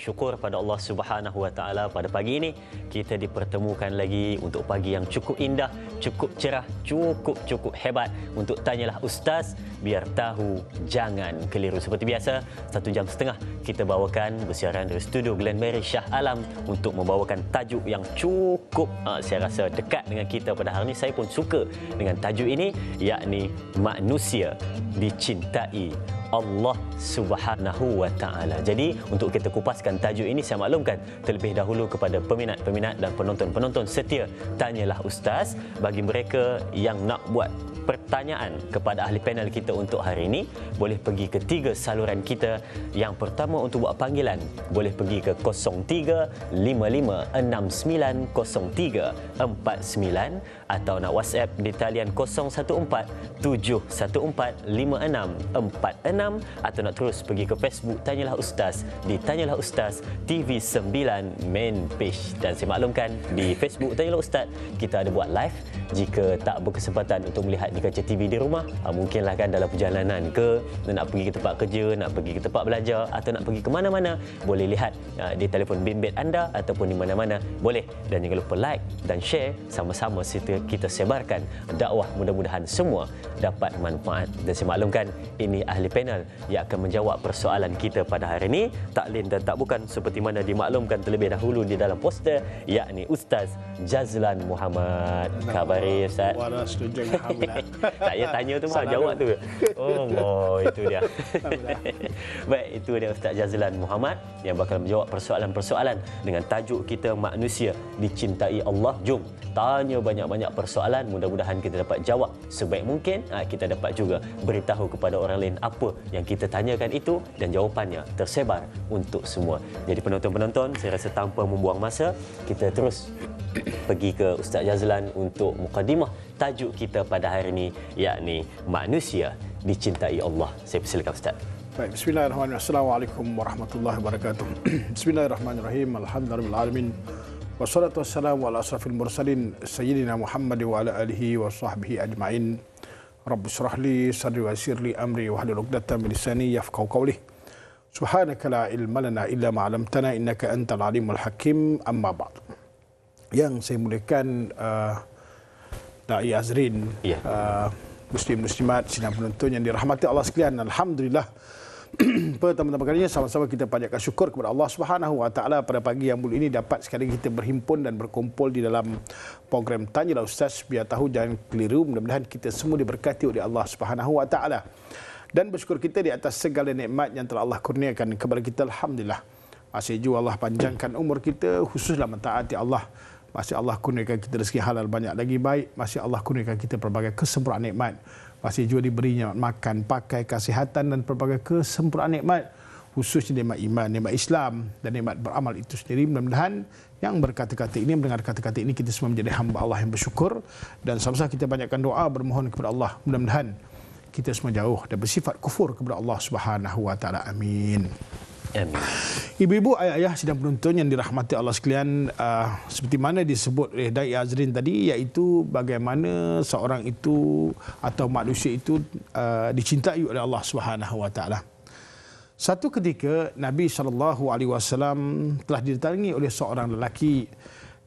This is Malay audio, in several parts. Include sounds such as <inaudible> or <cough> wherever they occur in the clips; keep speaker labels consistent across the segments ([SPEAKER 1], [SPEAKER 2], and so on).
[SPEAKER 1] syukur pada Allah Subhanahu Wa Taala pada pagi ini kita dipertemukan lagi untuk pagi yang cukup indah, cukup cerah, cukup cukup hebat untuk tanyalah ustaz biar tahu jangan keliru seperti biasa satu jam setengah kita bawakan bersiaran dari studio Glen Mary Shah Alam untuk membawakan tajuk yang cukup uh, saya rasa dekat dengan kita pada hari ini saya pun suka dengan tajuk ini yakni manusia dicintai Allah Subhanahu Wa Taala. Jadi untuk kita kupaskan tajuk ini saya maklumkan terlebih dahulu kepada peminat-peminat dan penonton-penonton setia tanyalah ustaz bagi mereka yang nak buat pertanyaan kepada ahli panel kita untuk hari ini boleh pergi ke tiga saluran kita yang pertama untuk buat panggilan boleh pergi ke 03 55 69 03 49 atau nak WhatsApp di talian 014-714-5646 atau nak terus pergi ke Facebook Tanyalah Ustaz di Tanyalah Ustaz TV9 Main Page. Dan saya maklumkan di Facebook Tanyalah Ustaz, kita ada buat live. Jika tak berkesempatan untuk melihat di kaca TV di rumah, ah, mungkinlah kan dalam perjalanan ke, nak pergi ke tempat kerja, nak pergi ke tempat belajar atau nak pergi ke mana-mana, boleh lihat ah, di telefon bimbit anda ataupun di mana-mana. Boleh. Dan jangan lupa like dan share sama-sama serta kita sebarkan dakwah mudah-mudahan semua dapat manfaat dan saya maklumkan ini ahli panel yang akan menjawab persoalan kita pada hari ini tak lain dan tak bukan seperti mana dimaklumkan terlebih dahulu di dalam poster yakni Ustaz Jazlan Muhammad khabar ya, Ustaz lah. <laughs> tak payah tanya tu mah jawab tu oh boy itu dia <laughs> <laughs> baik itu dia Ustaz Jazlan Muhammad yang bakal menjawab persoalan-persoalan dengan tajuk kita manusia dicintai Allah jom tanya banyak-banyak banyak persoalan mudah-mudahan kita dapat jawab sebaik mungkin ah, kita dapat juga beritahu kepada orang lain apa yang kita tanyakan itu dan jawapannya tersebar untuk semua jadi penonton-penonton saya rasa tanpa membuang masa kita terus <clears throat> pergi ke Ustaz Jazlan untuk mukadimah tajuk kita pada hari ini yakni manusia dicintai Allah saya persilakan Ustaz
[SPEAKER 2] Baik, bismillahirrahmanirrahim. Assalamualaikum warahmatullahi wabarakatuh. <clears throat> bismillahirrahmanirrahim. Alhamdulillahirabbil والصلاة والسلام على أشرف المرسلين سيدنا محمد وعلى آله وصحبه أجمعين رب اشرح لي صدري ويسر لي أمري واحلل عقدة من لساني يفقهوا قولي سبحانك لا علم لنا إلا ما علمتنا إنك أنت العليم الحكيم أما بعد yang saya mulakan uh, Da'i Azrin yeah. uh, Muslim-Muslimat Sinan penonton yang dirahmati Allah sekalian Alhamdulillah <clears throat> pertama kalinya sama-sama kita panjatkan syukur kepada Allah Subhanahu Wa Taala pada pagi yang mulia ini dapat sekali kita berhimpun dan berkumpul di dalam program Tanyalah Ustaz biar tahu jangan keliru mudah-mudahan kita semua diberkati oleh Allah Subhanahu Wa Taala dan bersyukur kita di atas segala nikmat yang telah Allah kurniakan kepada kita alhamdulillah masih jua Allah panjangkan umur kita khususlah mentaati Allah masih Allah kurniakan kita rezeki halal banyak lagi baik masih Allah kurniakan kita pelbagai kesempurnaan nikmat Pasti juga diberinya makan, pakai, kesihatan dan pelbagai kesempurnaan nikmat khususnya nikmat iman, nikmat Islam dan nikmat beramal itu sendiri mudah-mudahan yang berkata-kata ini mendengar kata-kata ini kita semua menjadi hamba Allah yang bersyukur dan sama-sama kita banyakkan doa bermohon kepada Allah mudah-mudahan kita semua jauh dan bersifat kufur kepada Allah Subhanahu amin Ibu-ibu, ayah-ayah sedang penonton yang dirahmati Allah sekalian uh, seperti mana disebut oleh Dai Azrin tadi iaitu bagaimana seorang itu atau manusia itu uh, dicintai oleh Allah Swt. Satu ketika Nabi sallallahu alaihi wasallam telah didatangi oleh seorang lelaki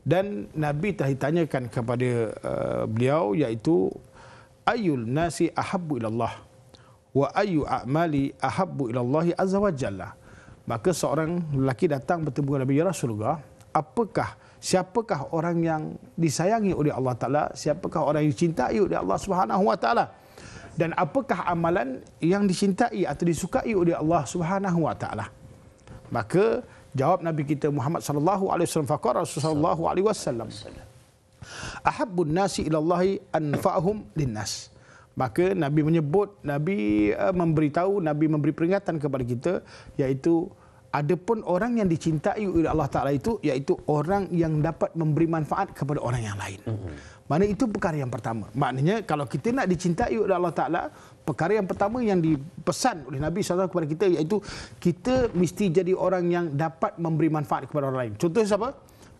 [SPEAKER 2] dan Nabi telah ditanyakan kepada uh, beliau iaitu ayyul nasi ahabu ilallah, wa ayu a'mali ahabu ilallah Allah azza wa jalla. Maka seorang lelaki datang bertemu dengan Nabi ya Rasulullah. Apakah, siapakah orang yang disayangi oleh Allah Ta'ala? Siapakah orang yang dicintai oleh Allah Subhanahu Wa Ta'ala? Dan apakah amalan yang dicintai atau disukai oleh Allah Subhanahu Wa Ta'ala? Maka jawab Nabi kita Muhammad sallallahu alaihi wasallam faqara sallallahu alaihi wasallam. Ahabbun nasi ila Allahi anfa'hum linnas. Maka Nabi menyebut, Nabi uh, memberitahu, Nabi memberi peringatan kepada kita iaitu ada pun orang yang dicintai oleh Allah Ta'ala itu iaitu orang yang dapat memberi manfaat kepada orang yang lain. Mhm. Maknanya itu perkara yang pertama. Maknanya kalau kita nak dicintai oleh Allah Ta'ala, perkara yang pertama yang dipesan oleh Nabi SAW kepada kita iaitu kita mesti jadi orang yang dapat memberi manfaat kepada orang lain. Contohnya siapa?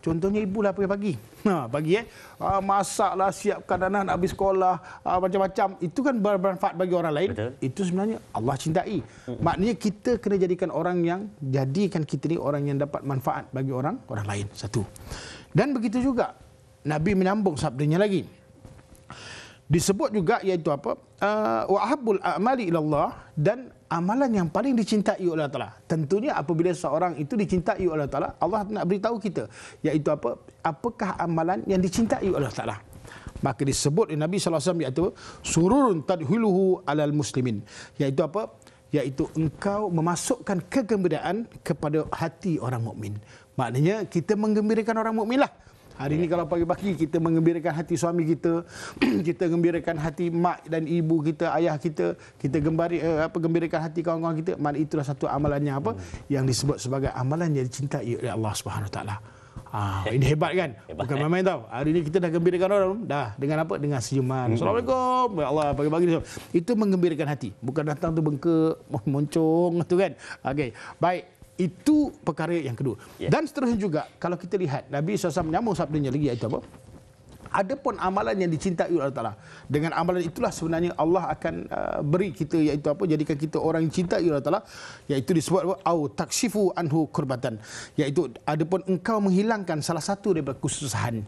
[SPEAKER 2] Contohnya ibu lah pagi-pagi. <laughs> Ha, pagi eh. Ha, ah, masak siapkan anak nak habis sekolah, ha, macam-macam. Itu kan bermanfaat bagi orang lain. Betul. Itu sebenarnya Allah cintai. hmm Maknanya kita kena jadikan orang yang, jadikan kita ni orang yang dapat manfaat bagi orang orang lain. Satu. Dan begitu juga, Nabi menyambung sabdanya lagi. Disebut juga iaitu apa? Uh, ah, Wa'ahabul a'mali ilallah dan amalan yang paling dicintai oleh Allah Ta'ala. Tentunya apabila seorang itu dicintai oleh Allah Ta'ala, Allah nak beritahu kita. Iaitu apa? Apakah amalan yang dicintai oleh Allah Ta'ala? Maka disebut oleh Nabi SAW iaitu sururun tadhuluhu alal muslimin. Iaitu apa? Iaitu engkau memasukkan kegembiraan kepada hati orang mukmin. Maknanya kita menggembirakan orang mukmin lah. Hari ini kalau pagi-pagi kita mengembirakan hati suami kita, <clears throat> kita gembirakan hati mak dan ibu kita, ayah kita, kita gembari eh, apa gembirakan hati kawan-kawan kita, maka itulah satu amalannya apa yang disebut sebagai amalan yang dicintai oleh Allah Subhanahu taala. Ah, ini hebat kan? Hebat, Bukan main-main eh? tau. Hari ini kita dah gembirakan orang. Dah. Dengan apa? Dengan senyuman. Hmm. Assalamualaikum. Ya Allah, pagi-pagi. Itu mengembirakan hati. Bukan datang tu bengkak, <laughs> moncong tu kan? Okey. Baik. Itu perkara yang kedua. Yeah. Dan seterusnya juga, kalau kita lihat, Nabi SAW menyambung sabdanya lagi, iaitu apa? ada Adapun amalan yang dicintai oleh Allah Dengan amalan itulah sebenarnya Allah akan uh, beri kita, iaitu apa? Jadikan kita orang yang cintai oleh Allah Iaitu disebut apa? Au taksifu anhu kurbatan. Iaitu, adapun engkau menghilangkan salah satu daripada kesusahan.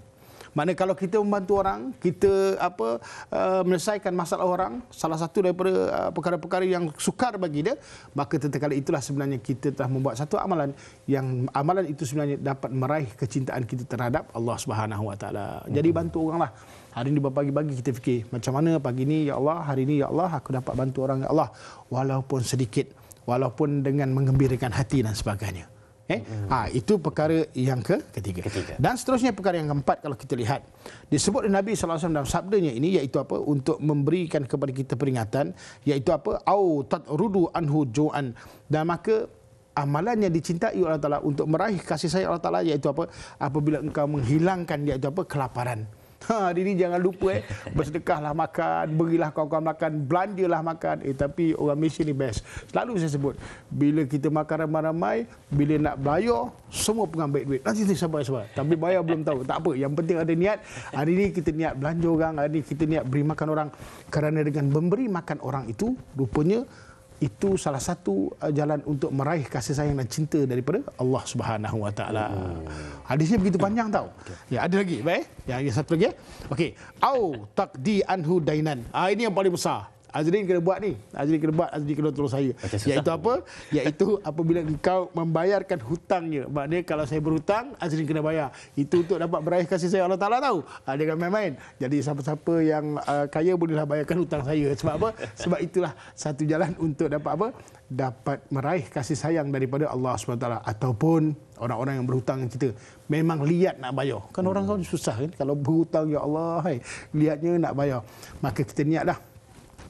[SPEAKER 2] Mana kalau kita membantu orang, kita apa uh, menyelesaikan masalah orang, salah satu daripada uh, perkara-perkara yang sukar bagi dia, maka tetkala itulah sebenarnya kita telah membuat satu amalan yang amalan itu sebenarnya dapat meraih kecintaan kita terhadap Allah Subhanahu Wa Taala. Jadi hmm. bantu oranglah. Hari ini pagi-pagi kita fikir macam mana pagi ini ya Allah, hari ini ya Allah aku dapat bantu orang ya Allah walaupun sedikit, walaupun dengan mengembirakan hati dan sebagainya. Eh? Ha, itu perkara yang ke ketiga. ketiga. Dan seterusnya perkara yang keempat kalau kita lihat. Disebut oleh Nabi SAW dalam sabdanya ini iaitu apa? Untuk memberikan kepada kita peringatan. Iaitu apa? Au tad rudu anhu jo'an. Dan maka amalan yang dicintai Allah Ta'ala untuk meraih kasih sayang Allah Ta'ala iaitu apa? Apabila engkau menghilangkan iaitu apa? Kelaparan. Ha, ini jangan lupa eh. Bersedekahlah makan. Berilah kawan-kawan makan. Belanjalah makan. Eh, tapi orang Malaysia ni best. Selalu saya sebut. Bila kita makan ramai-ramai. Bila nak bayar. Semua pengen ambil duit. Nanti sabar sabar. Tapi bayar belum tahu. Tak apa. Yang penting ada niat. Hari ini kita niat belanja orang. Hari ini kita niat beri makan orang. Kerana dengan memberi makan orang itu. Rupanya itu salah satu uh, jalan untuk meraih kasih sayang dan cinta daripada Allah Subhanahu Wa Taala. Oh. Hadisnya begitu panjang tau. Ya, ada lagi, baik. Ya, satu lagi. Ya? Okey, au takdi anhu dainan. Ah ini yang paling besar. Azrin kena buat ni. Azrin kena buat, Azrin kena tolong saya. Iaitu apa? Iaitu apabila kau membayarkan hutangnya. Maknanya kalau saya berhutang, Azrin kena bayar. Itu untuk dapat beraih kasih saya Allah Ta'ala tahu. ada ah, dia kan main-main. Jadi siapa-siapa yang uh, kaya bolehlah bayarkan hutang saya. Sebab apa? Sebab itulah satu jalan untuk dapat apa? Dapat meraih kasih sayang daripada Allah Subhanahu Taala Ataupun orang-orang yang berhutang dengan kita. Memang lihat nak bayar. Kan hmm. orang kau susah kan? Kalau berhutang, ya Allah. Hai, lihatnya nak bayar. Maka kita niatlah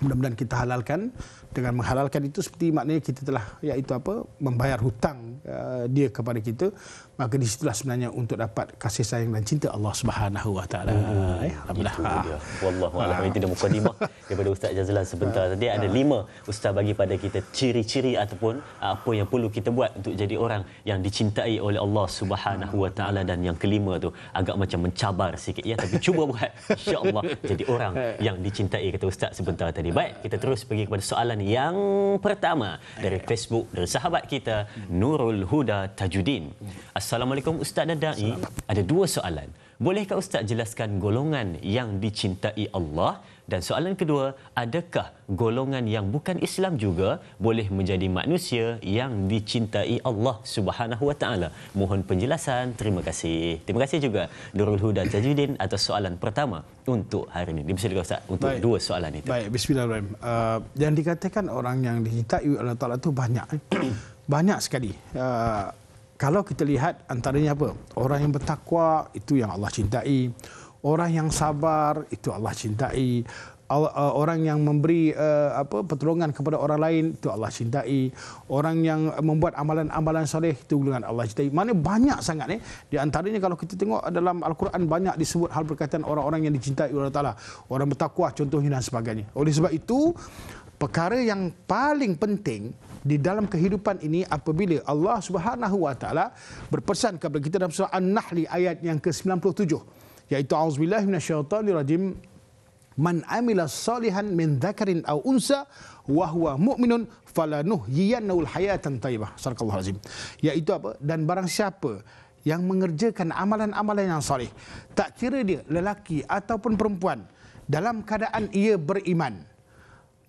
[SPEAKER 2] mudah-mudahan kita halalkan dengan menghalalkan itu seperti maknanya kita telah iaitu apa membayar hutang uh, dia kepada kita maka di situlah sebenarnya untuk dapat kasih sayang dan cinta Allah Subhanahu Wa Taala. Hmm, ya, eh,
[SPEAKER 1] Alhamdulillah. Wallahu a'lam. Ah. Ini tidak mukadimah Jadi Ustaz Jazlan sebentar ha. Ah. tadi ada ha. lima ustaz bagi pada kita ciri-ciri ataupun apa yang perlu kita buat untuk jadi orang yang dicintai oleh Allah Subhanahu Wa Taala dan yang kelima tu agak macam mencabar sikit ya tapi cuba buat insya-Allah jadi orang yang dicintai kata ustaz sebentar tadi. Baik, kita terus pergi kepada soalan yang pertama dari Facebook dari sahabat kita Nurul Huda Tajudin. Assalamualaikum Ustaz Nadai. Ada dua soalan. Bolehkah Ustaz jelaskan golongan yang dicintai Allah? Dan soalan kedua, adakah golongan yang bukan Islam juga boleh menjadi manusia yang dicintai Allah Subhanahu Wa Taala? Mohon penjelasan. Terima kasih. Terima kasih juga Nurul Huda Tajuddin atas soalan pertama untuk hari ini. Dibersilakan Ustaz untuk Baik. dua soalan itu. Baik, bismillahirrahmanirrahim.
[SPEAKER 2] Uh, yang dikatakan orang yang dicintai Allah Ta'ala itu banyak. <coughs> banyak sekali. Uh, kalau kita lihat antaranya apa? Orang yang bertakwa itu yang Allah cintai. Orang yang sabar itu Allah cintai. Uh, orang yang memberi uh, apa pertolongan kepada orang lain itu Allah cintai. Orang yang membuat amalan-amalan soleh itu dengan Allah cintai. Mana banyak sangat ni? Eh? Di antaranya kalau kita tengok dalam Al-Quran banyak disebut hal berkaitan orang-orang yang dicintai oleh Allah Taala. Orang bertakwa contohnya dan sebagainya. Oleh sebab itu perkara yang paling penting di dalam kehidupan ini apabila Allah Subhanahu Wa Taala berpesan kepada kita dalam surah An-Nahl ayat yang ke-97 yaitu auzubillahi minasyaitonirrajim man amila salihan min dzakarin aw unsa wa huwa mu'minun falanuhyiyannahu hayatan thayyibah sallallahu alazim yaitu apa dan barang siapa yang mengerjakan amalan-amalan yang salih tak kira dia lelaki ataupun perempuan dalam keadaan ia beriman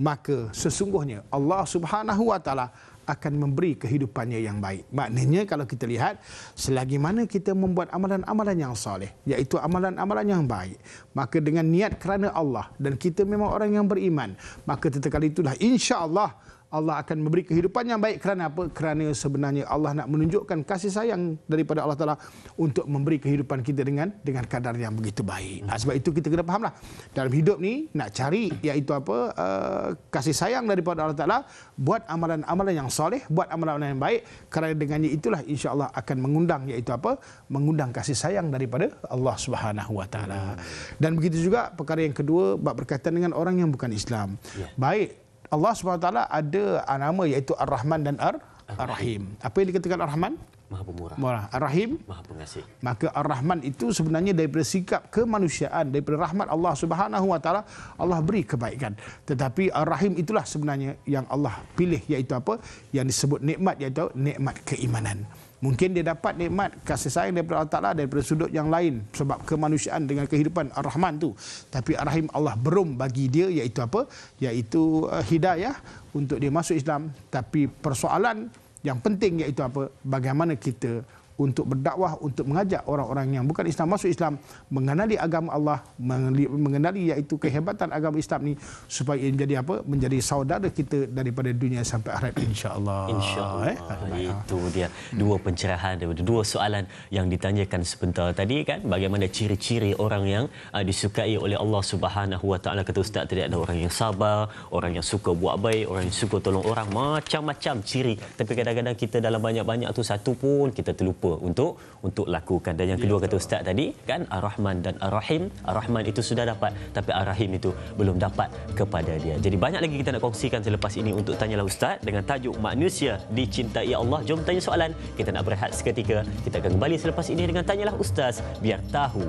[SPEAKER 2] maka sesungguhnya Allah Subhanahu Wa Taala akan memberi kehidupannya yang baik. Maknanya kalau kita lihat selagi mana kita membuat amalan-amalan yang soleh iaitu amalan-amalan yang baik, maka dengan niat kerana Allah dan kita memang orang yang beriman, maka tetkala itulah insya-Allah insya allah Allah akan memberi kehidupan yang baik kerana apa? Kerana sebenarnya Allah nak menunjukkan kasih sayang daripada Allah Taala untuk memberi kehidupan kita dengan dengan kadar yang begitu baik. Nah, ha, sebab itu kita kena fahamlah dalam hidup ni nak cari iaitu apa? Uh, kasih sayang daripada Allah Taala, buat amalan-amalan yang soleh, buat amalan-amalan yang baik kerana dengannya itulah insya-Allah akan mengundang iaitu apa? mengundang kasih sayang daripada Allah Subhanahu Wa Taala. Dan begitu juga perkara yang kedua bab berkaitan dengan orang yang bukan Islam. Ya. Baik Allah SWT ada nama iaitu Ar-Rahman dan Ar-Rahim. Apa yang dikatakan Ar-Rahman?
[SPEAKER 1] Maha pemurah. Ar-Rahim? Maha pengasih.
[SPEAKER 2] Maka Ar-Rahman itu sebenarnya daripada sikap kemanusiaan, daripada rahmat Allah Subhanahu Wa Taala Allah beri kebaikan. Tetapi Ar-Rahim itulah sebenarnya yang Allah pilih iaitu apa? Yang disebut nikmat iaitu nikmat keimanan. Mungkin dia dapat nikmat kasih sayang daripada Allah Ta'ala daripada sudut yang lain. Sebab kemanusiaan dengan kehidupan Ar-Rahman tu. Tapi Ar-Rahim Allah berum bagi dia iaitu apa? Iaitu uh, hidayah untuk dia masuk Islam. Tapi persoalan yang penting iaitu apa? Bagaimana kita untuk berdakwah untuk mengajak orang-orang yang bukan Islam masuk Islam mengenali agama Allah mengenali iaitu kehebatan agama Islam ni supaya menjadi apa menjadi saudara kita daripada dunia sampai akhirat insyaallah insyaallah eh?
[SPEAKER 1] itu dia dua pencerahan daripada dua soalan yang ditanyakan sebentar tadi kan bagaimana ciri-ciri orang yang uh, disukai oleh Allah Subhanahu Wa Taala kata ustaz tadi ada orang yang sabar orang yang suka buat baik orang yang suka tolong orang macam-macam ciri tapi kadang-kadang kita dalam banyak-banyak tu satu pun kita terlupa apa untuk untuk lakukan dan yang ya, kedua ya, kata ustaz tadi kan ar-rahman dan ar-rahim ar-rahman itu sudah dapat tapi ar-rahim itu belum dapat kepada dia jadi banyak lagi kita nak kongsikan selepas ini untuk tanyalah ustaz dengan tajuk manusia dicintai Allah jom tanya soalan kita nak berehat seketika kita akan kembali selepas ini dengan tanyalah ustaz biar tahu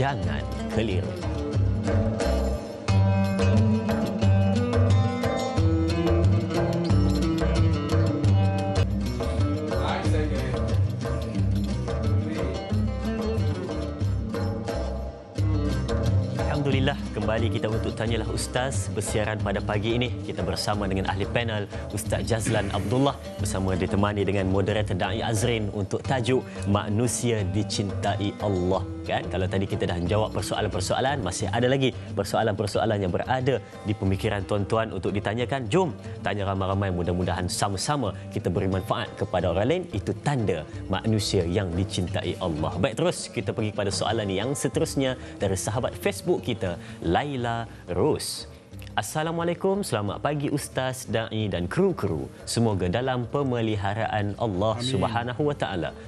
[SPEAKER 1] jangan keliru kembali kita untuk tanyalah ustaz bersiaran pada pagi ini kita bersama dengan ahli panel Ustaz Jazlan Abdullah bersama ditemani dengan moderator Dai Azrin untuk tajuk manusia dicintai Allah kan kalau tadi kita dah jawab persoalan-persoalan masih ada lagi persoalan-persoalan yang berada di pemikiran tuan-tuan untuk ditanyakan jom tanya ramai-ramai mudah-mudahan sama-sama kita beri manfaat kepada orang lain itu tanda manusia yang dicintai Allah baik terus kita pergi kepada soalan yang seterusnya dari sahabat Facebook kita Laila Rose Assalamualaikum, selamat pagi Ustaz, Da'i dan kru-kru. Semoga dalam pemeliharaan Allah Amin. Subhanahu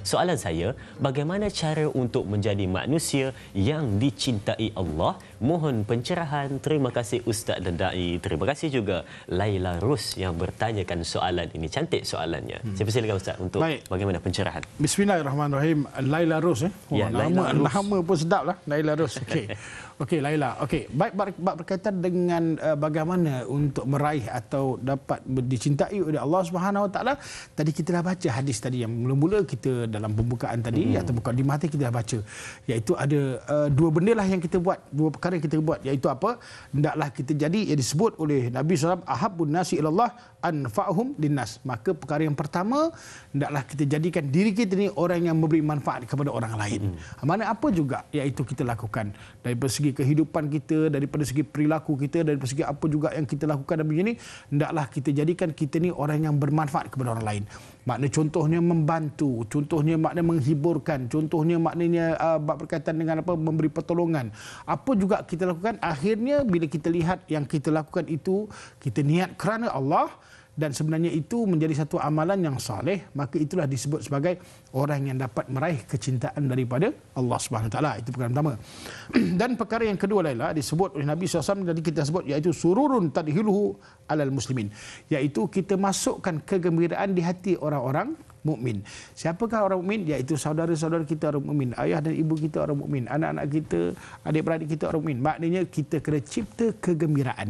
[SPEAKER 1] Soalan saya, bagaimana cara untuk menjadi manusia yang dicintai Allah? Mohon pencerahan. Terima kasih Ustaz dan Da'i. Terima kasih juga Laila Rus yang bertanyakan soalan ini. Cantik soalannya. Hmm. Saya persilakan Ustaz untuk Baik. bagaimana pencerahan.
[SPEAKER 2] Bismillahirrahmanirrahim. Laila Rus. Eh? Oh, ya, nama, Laila Rus. nama pun sedap lah. Laila Rus. Okay. <laughs> Okey, Laila. Okey, baik bab berkaitan dengan uh, bagaimana untuk meraih atau dapat dicintai oleh Allah Subhanahu Wa Taala. Tadi kita dah baca hadis tadi yang mula-mula kita dalam pembukaan tadi hmm. atau bukan di mati kita dah baca. Yaitu ada uh, dua benda lah yang kita buat, dua perkara yang kita buat. Yaitu apa? Hendaklah kita jadi yang disebut oleh Nabi SAW, Ahabun nasi ilallah anfa'hum dinas. Maka perkara yang pertama, hendaklah kita jadikan diri kita ni orang yang memberi manfaat kepada orang lain. Hmm. Mana apa juga iaitu kita lakukan. Dari segi segi kehidupan kita, daripada segi perilaku kita, daripada segi apa juga yang kita lakukan dan begini, hendaklah kita jadikan kita ni orang yang bermanfaat kepada orang lain. Makna contohnya membantu, contohnya makna menghiburkan, contohnya maknanya uh, berkaitan dengan apa memberi pertolongan. Apa juga kita lakukan, akhirnya bila kita lihat yang kita lakukan itu, kita niat kerana Allah, dan sebenarnya itu menjadi satu amalan yang saleh maka itulah disebut sebagai orang yang dapat meraih kecintaan daripada Allah Subhanahu taala itu perkara pertama <clears throat> dan perkara yang kedua lainlah disebut oleh Nabi SAW tadi kita sebut iaitu sururun tadhiluhu alal muslimin iaitu kita masukkan kegembiraan di hati orang-orang mukmin. Siapakah orang mukmin? Iaitu saudara-saudara kita orang mukmin, ayah dan ibu kita orang mukmin, anak-anak kita, adik-beradik kita orang mukmin. Maknanya kita kena cipta kegembiraan.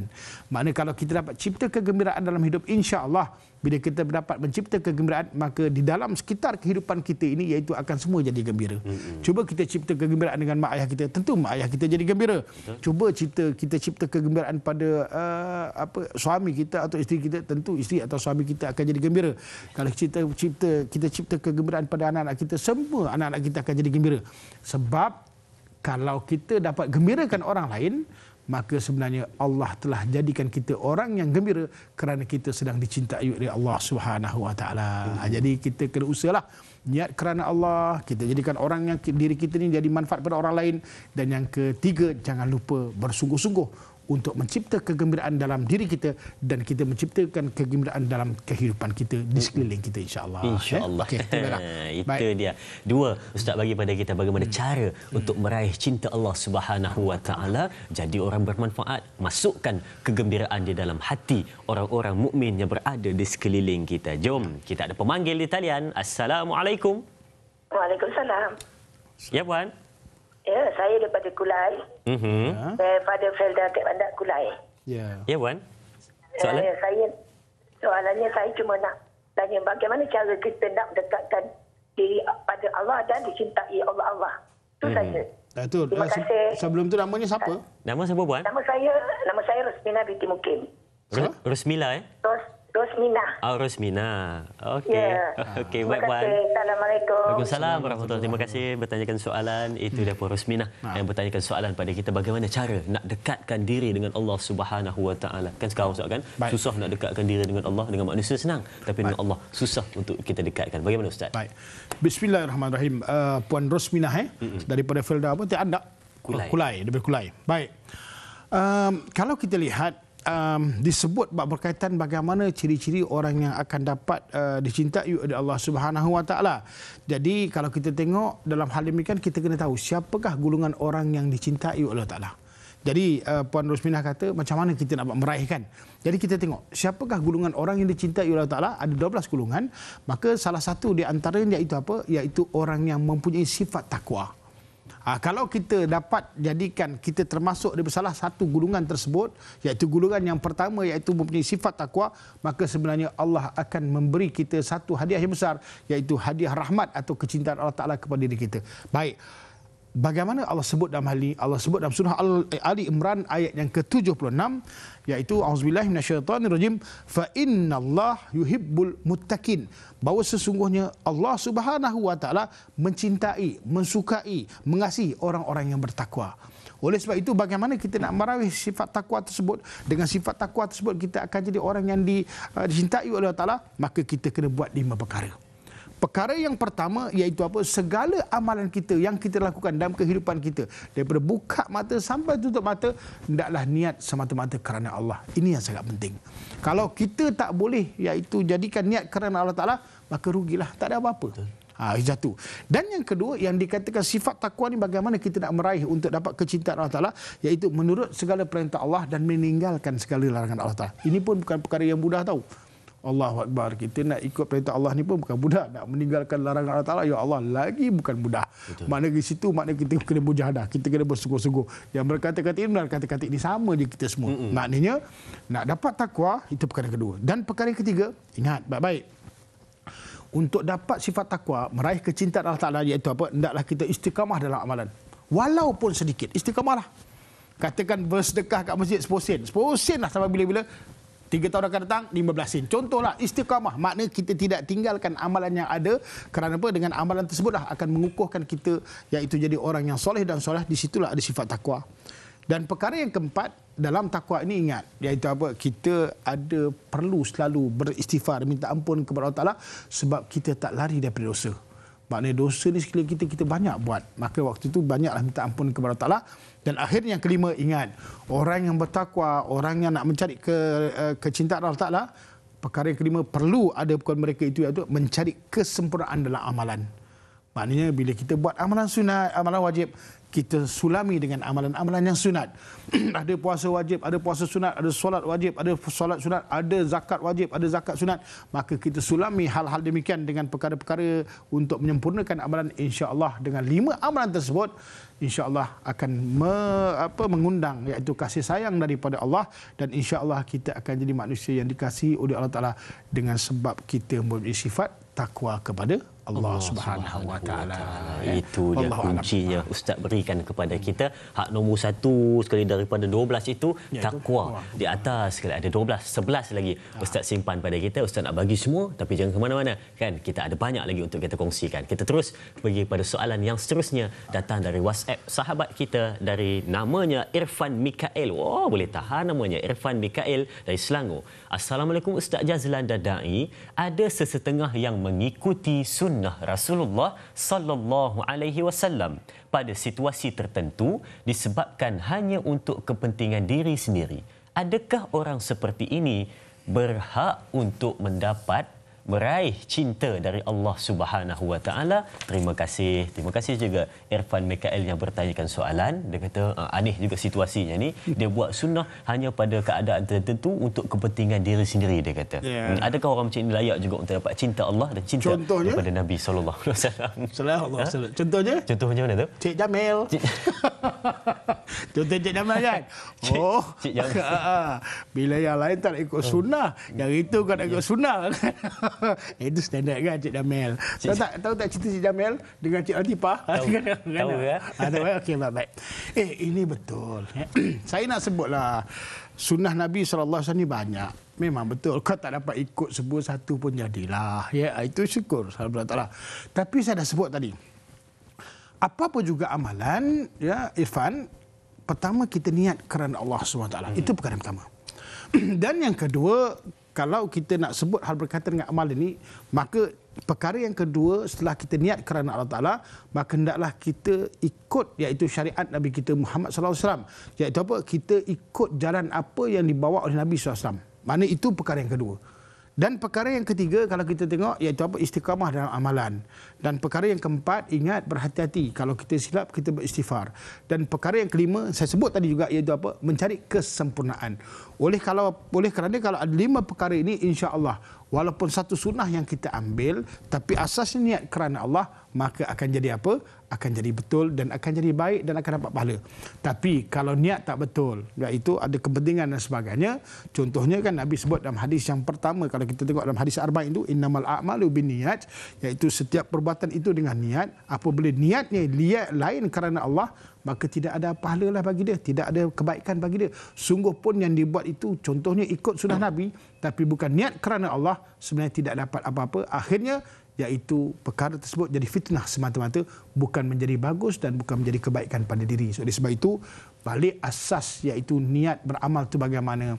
[SPEAKER 2] Maknanya kalau kita dapat cipta kegembiraan dalam hidup, insya-Allah bila kita dapat mencipta kegembiraan, maka di dalam sekitar kehidupan kita ini, iaitu akan semua jadi gembira. Mm-hmm. Cuba kita cipta kegembiraan dengan mak ayah kita, tentu mak ayah kita jadi gembira. Betul. Cuba cipta, kita cipta kegembiraan pada uh, apa suami kita atau isteri kita, tentu isteri atau suami kita akan jadi gembira. Kalau kita cipta, kita cipta kegembiraan pada anak-anak kita, semua anak-anak kita akan jadi gembira. Sebab kalau kita dapat gembirakan orang lain, maka sebenarnya Allah telah jadikan kita orang yang gembira kerana kita sedang dicintai oleh Allah Subhanahu Wa Taala. Ha, jadi kita kena usahalah niat kerana Allah, kita jadikan orang yang diri kita ini jadi manfaat pada orang lain dan yang ketiga jangan lupa bersungguh-sungguh untuk mencipta kegembiraan dalam diri kita dan kita menciptakan kegembiraan dalam kehidupan kita di sekeliling kita insyaallah insyaallah okay,
[SPEAKER 1] <laughs> itu, itu dia dua ustaz bagi pada kita bagaimana hmm. cara untuk meraih cinta Allah Subhanahu wa taala jadi orang bermanfaat masukkan kegembiraan di dalam hati orang-orang mukmin yang berada di sekeliling kita jom kita ada pemanggil di talian assalamualaikum waalaikumsalam ya puan Ya, saya daripada Kulai. Mm-hmm. Daripada Felda Kek Bandar Kulai. Ya. Ya, Wan. Soalan? Ya, saya, soalannya saya cuma nak tanya bagaimana cara kita nak dekatkan diri pada Allah dan dicintai oleh Allah. Itu hmm. saja.
[SPEAKER 2] Itu, ah, Terima ah, kasih.
[SPEAKER 1] Sebelum tu namanya siapa? Nama siapa, Puan? Nama saya, nama saya Rosmina Binti Mukim. Siapa? Rosmila, eh? Rosmila. Rosmina. Oh, Rosmina. Okey. Yeah. <laughs> Okey, baik puan. Assalamualaikum. Waalaikumsalam warahmatullahi Terima kasih bertanyakan soalan. Itu dia Puan Rosmina ha. yang bertanyakan soalan pada kita bagaimana cara nak dekatkan diri dengan Allah Subhanahu Wa Taala. Kan sekarang Ustaz kan baik. susah nak dekatkan diri dengan Allah dengan manusia senang, tapi dengan Allah susah untuk kita dekatkan. Bagaimana Ustaz? Baik.
[SPEAKER 2] Bismillahirrahmanirrahim. Uh, puan Rosmina eh Mm-mm. daripada Felda apa? Tiada Kulai. Oh, kulai, lebih Kulai. Baik. Um, kalau kita lihat um, disebut berkaitan bagaimana ciri-ciri orang yang akan dapat uh, dicintai oleh Allah Subhanahu Wa Taala. Jadi kalau kita tengok dalam hal demikian kita kena tahu siapakah gulungan orang yang dicintai oleh Allah Taala. Jadi uh, Puan Rosminah kata macam mana kita nak meraihkan. Jadi kita tengok siapakah gulungan orang yang dicintai oleh Allah Taala? Ada 12 gulungan. Maka salah satu di antaranya iaitu apa? Iaitu orang yang mempunyai sifat takwa. Uh, kalau kita dapat jadikan kita termasuk di salah satu gulungan tersebut, iaitu gulungan yang pertama iaitu mempunyai sifat takwa, maka sebenarnya Allah akan memberi kita satu hadiah yang besar, iaitu hadiah rahmat atau kecintaan Allah Ta'ala kepada diri kita. Baik bagaimana Allah sebut dalam hal ini Allah sebut dalam surah eh, Ali Imran ayat yang ke-76 iaitu auzubillahi minasyaitonirrajim fa innallah yuhibbul muttaqin bahawa sesungguhnya Allah Subhanahu wa taala mencintai mensukai mengasihi orang-orang yang bertakwa oleh sebab itu bagaimana kita nak meraih sifat takwa tersebut dengan sifat takwa tersebut kita akan jadi orang yang eh, dicintai oleh Allah taala maka kita kena buat lima perkara Perkara yang pertama iaitu apa? Segala amalan kita yang kita lakukan dalam kehidupan kita. Daripada buka mata sampai tutup mata. Tidaklah niat semata-mata kerana Allah. Ini yang sangat penting. Kalau kita tak boleh iaitu jadikan niat kerana Allah Ta'ala. Maka rugilah. Tak ada apa-apa. Ha, jatuh. Dan yang kedua yang dikatakan sifat takwa ni bagaimana kita nak meraih untuk dapat kecintaan Allah Ta'ala. Iaitu menurut segala perintah Allah dan meninggalkan segala larangan Allah Ta'ala. Ini pun bukan perkara yang mudah tahu. Allahu Akbar. Kita nak ikut perintah Allah ni pun bukan mudah. Nak meninggalkan larangan Allah Ta'ala, ya Allah, lagi bukan mudah. Maknanya di situ, maknanya kita kena berjahadah. Kita kena bersungguh-sungguh. Yang berkata-kata ini, berkata-kata ini sama je kita semua. Mm-mm. Maknanya, nak dapat takwa, itu perkara kedua. Dan perkara ketiga, ingat, baik-baik. Untuk dapat sifat takwa, meraih kecintaan Allah Ta'ala, iaitu apa? Tidaklah kita istiqamah dalam amalan. Walaupun sedikit, istiqamahlah. Katakan bersedekah kat masjid 10 sen. 10 sen lah sampai bila-bila Tiga tahun akan datang, lima belas sin. Contohlah istiqamah. Makna kita tidak tinggalkan amalan yang ada. Kerana apa? Dengan amalan tersebutlah akan mengukuhkan kita. Iaitu jadi orang yang soleh dan soleh. Di situlah ada sifat takwa. Dan perkara yang keempat, dalam takwa ini ingat. Iaitu apa? Kita ada perlu selalu beristighfar. Minta ampun kepada Allah Ta'ala. Sebab kita tak lari daripada dosa. Maknanya dosa ni sekalian kita, kita banyak buat. Maka waktu itu banyaklah minta ampun kepada Ta'ala. Dan akhirnya yang kelima, ingat. Orang yang bertakwa, orang yang nak mencari ke, eh, kecintaan Allah Ta'ala, perkara yang kelima perlu ada bukan mereka itu iaitu mencari kesempurnaan dalam amalan. Maknanya bila kita buat amalan sunat, amalan wajib, kita sulami dengan amalan-amalan yang sunat. <clears throat> ada puasa wajib, ada puasa sunat, ada solat wajib, ada solat sunat, ada zakat wajib, ada zakat sunat. Maka kita sulami hal-hal demikian dengan perkara-perkara untuk menyempurnakan amalan insya-Allah dengan lima amalan tersebut insya-Allah akan me, apa, mengundang iaitu kasih sayang daripada Allah dan insya-Allah kita akan jadi manusia yang dikasihi oleh Allah Taala dengan sebab kita mempunyai sifat takwa kepada Allah Subhanahu Wa Taala.
[SPEAKER 1] Ya. Itu dia Allah kuncinya Allah. ustaz berikan kepada kita. Hak nombor satu sekali daripada dua belas itu ya, takwa. Di atas sekali ada dua belas sebelas lagi ustaz simpan pada kita. Ustaz nak bagi semua tapi jangan ke mana-mana kan. Kita ada banyak lagi untuk kita kongsikan. Kita terus pergi pada soalan yang seterusnya datang dari WhatsApp sahabat kita dari namanya Irfan Mikael. Oh boleh tahan namanya Irfan Mikael dari Selangor. Assalamualaikum Ustaz Jazlan dan Da'i. Ada sesetengah yang mengikuti sunnah Rasulullah sallallahu alaihi wasallam pada situasi tertentu disebabkan hanya untuk kepentingan diri sendiri. Adakah orang seperti ini berhak untuk mendapat meraih cinta dari Allah Subhanahu Wa Taala. Terima kasih. Terima kasih juga Irfan Mikael yang bertanyakan soalan. Dia kata ah, aneh juga situasinya ni. Dia buat sunnah hanya pada keadaan tertentu untuk kepentingan diri sendiri dia kata. Yeah. Hmm, adakah orang macam ini layak juga untuk dapat cinta Allah dan cinta contohnya, daripada Nabi sallallahu alaihi wasallam? Sallallahu alaihi ha? wasallam. Contohnya? Contohnya mana tu? Cik Jamil. Cik...
[SPEAKER 2] <laughs> Contoh Cik Jamil kan? Cik, oh, Cik Jamil. <laughs> Ha, ha. Bila yang lain tak ikut sunnah, hmm. yang itu kan ikut ya. sunnah. <laughs> <laughs> Eh, itu standard kan Cik Damel. Cik... Tahu tak tahu tak cerita Cik Damel dengan Cik Latifah? Tahu. <laughs> tahu ya. okey baik, baik. Eh ini betul. Eh, <clears throat> saya nak sebutlah sunnah Nabi sallallahu alaihi wasallam ni banyak. Memang betul kau tak dapat ikut sebuah satu pun jadilah. Ya ah, itu syukur alhamdulillah. Tapi saya dah sebut tadi. Apa-apa juga amalan ya Irfan pertama kita niat kerana Allah SWT. Hmm. Itu perkara pertama. <clears throat> Dan yang kedua, kalau kita nak sebut hal berkaitan dengan amal ini, maka perkara yang kedua setelah kita niat kerana Allah Taala, maka hendaklah kita ikut iaitu syariat Nabi kita Muhammad Sallallahu Alaihi Wasallam. Iaitu apa? Kita ikut jalan apa yang dibawa oleh Nabi Sallallahu Alaihi Wasallam. Mana itu perkara yang kedua. Dan perkara yang ketiga kalau kita tengok iaitu apa istiqamah dalam amalan. Dan perkara yang keempat ingat berhati-hati kalau kita silap kita beristighfar. Dan perkara yang kelima saya sebut tadi juga iaitu apa mencari kesempurnaan. Oleh kalau boleh kerana kalau ada lima perkara ini insya-Allah walaupun satu sunnah yang kita ambil tapi asasnya niat kerana Allah maka akan jadi apa? akan jadi betul dan akan jadi baik dan akan dapat pahala. Tapi kalau niat tak betul, iaitu ada kepentingan dan sebagainya, contohnya kan Nabi sebut dalam hadis yang pertama kalau kita tengok dalam hadis arba'in itu innamal a'malu binniyat, iaitu setiap perbuatan itu dengan niat, Apa apabila niatnya Liat lain kerana Allah, maka tidak ada pahala lah bagi dia, tidak ada kebaikan bagi dia. Sungguh pun yang dibuat itu contohnya ikut sunnah Nabi tapi bukan niat kerana Allah, sebenarnya tidak dapat apa-apa. Akhirnya iaitu perkara tersebut jadi fitnah semata-mata bukan menjadi bagus dan bukan menjadi kebaikan pada diri. So, oleh sebab itu balik asas iaitu niat beramal itu bagaimana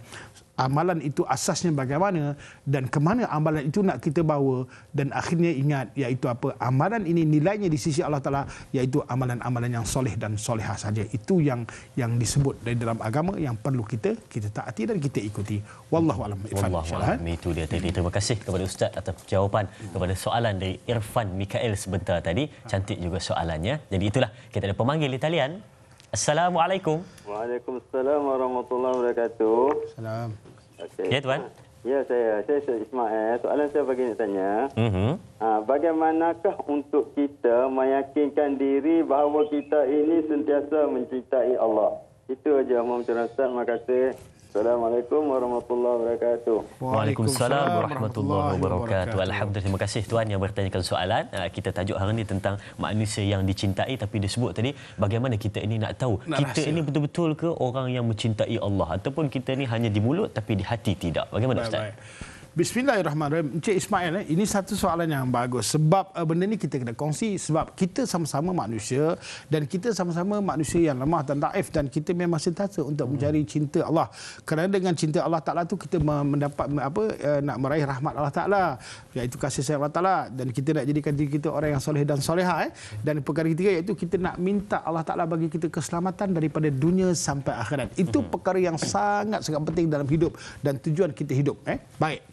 [SPEAKER 2] amalan itu asasnya bagaimana dan ke mana amalan itu nak kita bawa dan akhirnya ingat iaitu apa amalan ini nilainya di sisi Allah Taala iaitu amalan-amalan yang soleh dan solehah saja itu yang yang disebut dari dalam agama yang perlu kita kita taati dan kita ikuti wallahu alam irfan wallahu eh?
[SPEAKER 1] itu dia tadi hmm. terima kasih kepada ustaz atas jawapan kepada soalan dari Irfan Mikael sebentar tadi cantik juga soalannya jadi itulah kita ada pemanggil di talian Assalamualaikum.
[SPEAKER 3] Waalaikumsalam warahmatullahi wabarakatuh. Salam. Okay. Ya tuan. Ah. Ya saya saya, saya Ismail. Eh, soalan saya bagi nak tanya. Uh-huh. Ha, bagaimanakah untuk kita meyakinkan diri bahawa kita ini sentiasa mencintai Allah? Itu aja Muhammad Rasul. Terima kasih. Assalamualaikum warahmatullahi wabarakatuh. Waalaikumsalam warahmatullahi wabarakatuh. Alhamdulillah
[SPEAKER 1] terima kasih tuan yang bertanyakan soalan. Ah, kita tajuk hari ini tentang manusia yang dicintai tapi disebut tadi bagaimana kita ini nak tahu nak kita rahsia. ini betul-betul ke orang yang mencintai Allah ataupun kita ini hanya di mulut tapi di hati tidak. Bagaimana baik, ustaz?
[SPEAKER 2] Baik. Bismillahirrahmanirrahim. Encik Ismail, eh, ini satu soalan yang bagus. Sebab uh, benda ni kita kena kongsi. Sebab kita sama-sama manusia. Dan kita sama-sama manusia yang lemah dan daif. Dan kita memang sentiasa untuk hmm. mencari cinta Allah. Kerana dengan cinta Allah Ta'ala tu kita mendapat apa uh, nak meraih rahmat Allah Ta'ala. Iaitu kasih sayang Allah Ta'ala. Dan kita nak jadikan diri kita orang yang soleh dan soleha. Eh. Dan perkara ketiga iaitu kita nak minta Allah Ta'ala bagi kita keselamatan daripada dunia sampai akhirat. Itu hmm. perkara yang sangat-sangat penting dalam hidup. Dan tujuan kita hidup. Eh. Baik.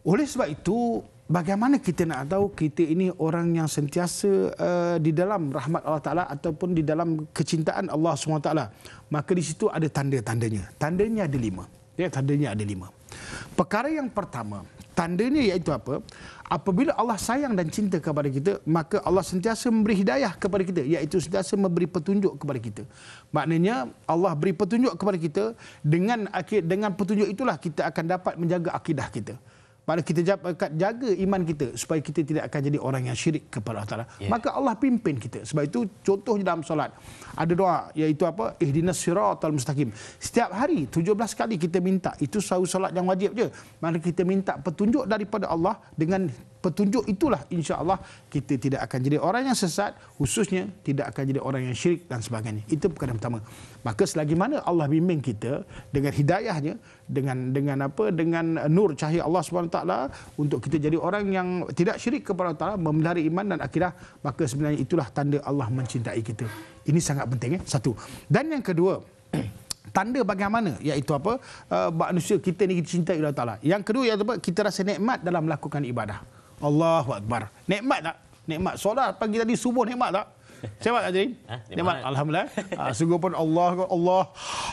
[SPEAKER 2] Oleh sebab itu, bagaimana kita nak tahu kita ini orang yang sentiasa uh, di dalam rahmat Allah Ta'ala ataupun di dalam kecintaan Allah SWT. Maka di situ ada tanda-tandanya. Tandanya ada lima. Ya, tandanya ada lima. Perkara yang pertama, tandanya iaitu apa? Apabila Allah sayang dan cinta kepada kita, maka Allah sentiasa memberi hidayah kepada kita. Iaitu sentiasa memberi petunjuk kepada kita. Maknanya Allah beri petunjuk kepada kita dengan dengan petunjuk itulah kita akan dapat menjaga akidah kita. Maka kita jaga, jaga iman kita supaya kita tidak akan jadi orang yang syirik kepada Allah Taala. Yeah. Maka Allah pimpin kita. Sebab itu contohnya dalam solat ada doa iaitu apa? Ihdinas siratal mustaqim. Setiap hari 17 kali kita minta. Itu sahur solat yang wajib je. Maka kita minta petunjuk daripada Allah dengan petunjuk itulah insya Allah kita tidak akan jadi orang yang sesat khususnya tidak akan jadi orang yang syirik dan sebagainya itu perkara pertama maka selagi mana Allah bimbing kita dengan hidayahnya dengan dengan apa dengan nur cahaya Allah SWT untuk kita jadi orang yang tidak syirik kepada Allah memelihara iman dan akidah maka sebenarnya itulah tanda Allah mencintai kita ini sangat penting eh? satu dan yang kedua <clears throat> tanda bagaimana iaitu apa uh, manusia kita ni dicintai cinta kepada Allah. Yang kedua iaitu apa kita rasa nikmat dalam melakukan ibadah. Allahu Akbar. Nikmat tak? Nikmat. Solat pagi tadi subuh nikmat tak? Cepat tak jadi? Ha? Nikmat. Alhamdulillah. Ha, <laughs> sungguh pun Allah Allah.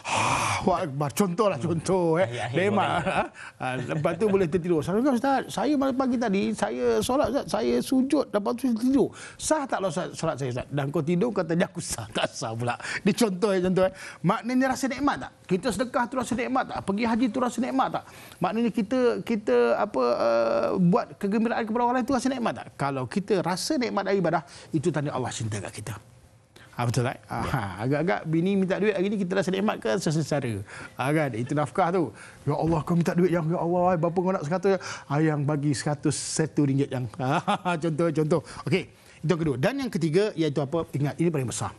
[SPEAKER 2] Ha, Akbar. Contohlah contoh. Eh. Nikmat. Ha, ah. ah, lepas tu boleh tertidur. Saya Ustaz, saya malam pagi tadi, saya solat Ustaz. Saya sujud. dapat tu tidur. Sah tak lah solat saya Ustaz? Dan kau tidur, kata dia aku sah. Tak sah pula. Ini contoh. Eh, contoh eh. Maknanya rasa nikmat tak? Kita sedekah tu rasa nikmat tak? Pergi haji tu rasa nikmat tak? Maknanya kita kita apa uh, buat kegembiraan kepada orang lain tu rasa nikmat tak? Kalau kita rasa nikmat dari ibadah, itu tanda Allah cinta kita kita. Ha, betul tak? Ha, agak-agak bini minta duit hari ni kita rasa selamat ke sesara. Ha, ah, kan? Itu nafkah tu. Ya Allah kau minta duit yang ya Allah ay, bapa kau nak sekatu yang bagi 100 satu ringgit yang. Ha, <laughs> contoh contoh. Okey. Itu kedua. Dan yang ketiga iaitu apa? Ingat ini paling besar.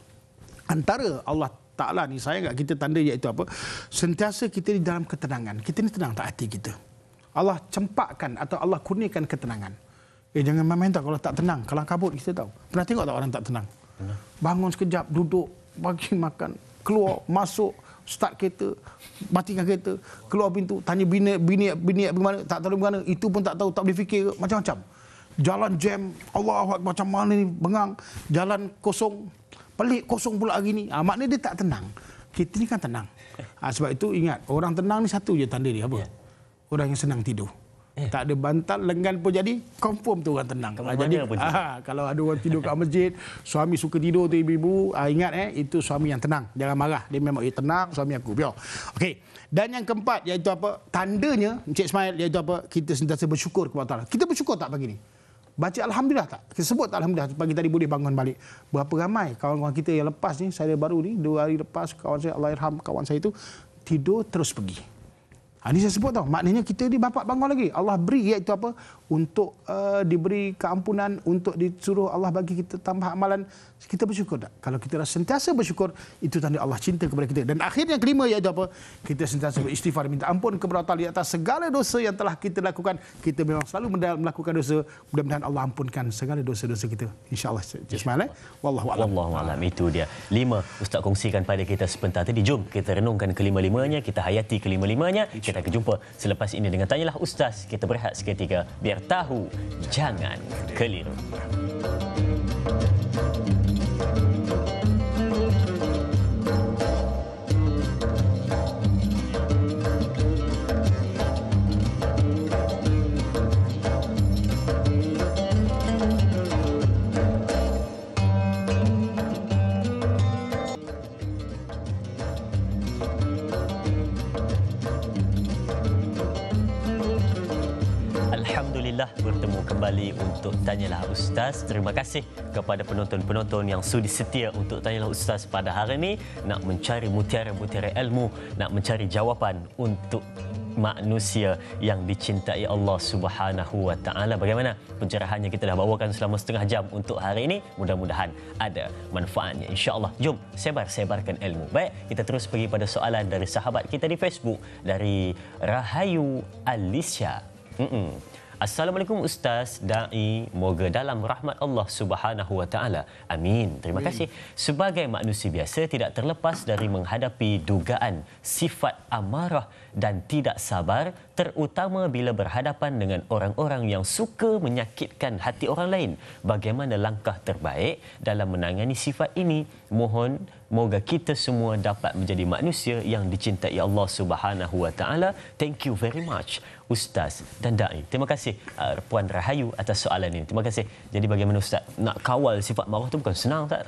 [SPEAKER 2] Antara Allah Taala ni saya enggak kita tanda iaitu apa? Sentiasa kita di dalam ketenangan. Kita ni tenang tak hati kita. Allah cempakkan atau Allah kurniakan ketenangan. Eh jangan main-main tau kalau tak tenang. Kalau kabut kita tahu. Pernah tengok tak orang tak tenang? Bangun sekejap, duduk, bagi <laughs> makan, keluar, masuk, start kereta, matikan kereta, keluar pintu, tanya bini bini bini bagaimana, tak tahu bagaimana, itu pun tak tahu, tak boleh fikir macam-macam. Jalan jam, Allah Allah macam mana ni, bengang, jalan kosong, pelik kosong pula hari ni. Ha, maknanya dia tak tenang. Kita ni kan tenang. Ha, sebab itu ingat, orang tenang ni satu je tanda dia apa? Ya. Orang yang senang tidur. Eh. Tak ada bantal, lengan pun jadi, confirm tu orang tenang. Kalau ah, jadi, pun ah, kalau ada orang tidur kat masjid, suami suka tidur tu ibu-ibu, aa, ah, ingat eh, itu suami yang tenang. Jangan marah. Dia memang dia tenang, suami aku. Biar. Okey. Dan yang keempat, iaitu apa? Tandanya, Encik Ismail, iaitu apa? Kita sentiasa bersyukur kepada Allah. Kita bersyukur tak pagi ni? Baca Alhamdulillah tak? Kita sebut tak Alhamdulillah pagi tadi boleh bangun balik. Berapa ramai kawan-kawan kita yang lepas ni, saya baru ni, dua hari lepas kawan saya, Allah irham kawan saya itu, tidur terus pergi. Ha, ini saya sebut tau. Maknanya kita ni bapak bangun lagi. Allah beri iaitu apa? untuk uh, diberi keampunan untuk disuruh Allah bagi kita tambah amalan kita bersyukur tak kalau kita rasa sentiasa bersyukur itu tanda Allah cinta kepada kita dan akhirnya kelima iaitu apa kita sentiasa beristighfar minta ampun kepada Allah di atas segala dosa yang telah kita lakukan kita memang selalu melakukan dosa mudah-mudahan Allah ampunkan segala dosa-dosa kita insyaallah Ismail eh
[SPEAKER 1] wallahu a'lam wallahu a'lam itu dia lima ustaz kongsikan pada kita sebentar tadi jom kita renungkan kelima-limanya kita hayati kelima-limanya kita akan jumpa selepas ini dengan tanyalah ustaz kita berehat seketika biar tahu. Jangan keliru. Alhamdulillah bertemu kembali untuk Tanyalah Ustaz. Terima kasih kepada penonton-penonton yang sudi setia untuk Tanyalah Ustaz pada hari ini. Nak mencari mutiara-mutiara ilmu, nak mencari jawapan untuk manusia yang dicintai Allah Subhanahu wa taala. Bagaimana pencerahannya kita dah bawakan selama setengah jam untuk hari ini. Mudah-mudahan ada manfaatnya insya-Allah. Jom sebar-sebarkan ilmu. Baik, kita terus pergi pada soalan dari sahabat kita di Facebook dari Rahayu Alicia. Mm-mm. Assalamualaikum Ustaz, Da'i, moga dalam rahmat Allah Subhanahu Wa Taala. Amin. Terima kasih. Sebagai manusia biasa, tidak terlepas dari menghadapi dugaan sifat amarah dan tidak sabar terutama bila berhadapan dengan orang-orang yang suka menyakitkan hati orang lain. Bagaimana langkah terbaik dalam menangani sifat ini? Mohon moga kita semua dapat menjadi manusia yang dicintai Allah Subhanahu Wa Taala. Thank you very much ustaz dan dai. Terima kasih uh, puan Rahayu atas soalan ini. Terima kasih. Jadi bagaimana ustaz nak kawal sifat marah tu bukan senang tak?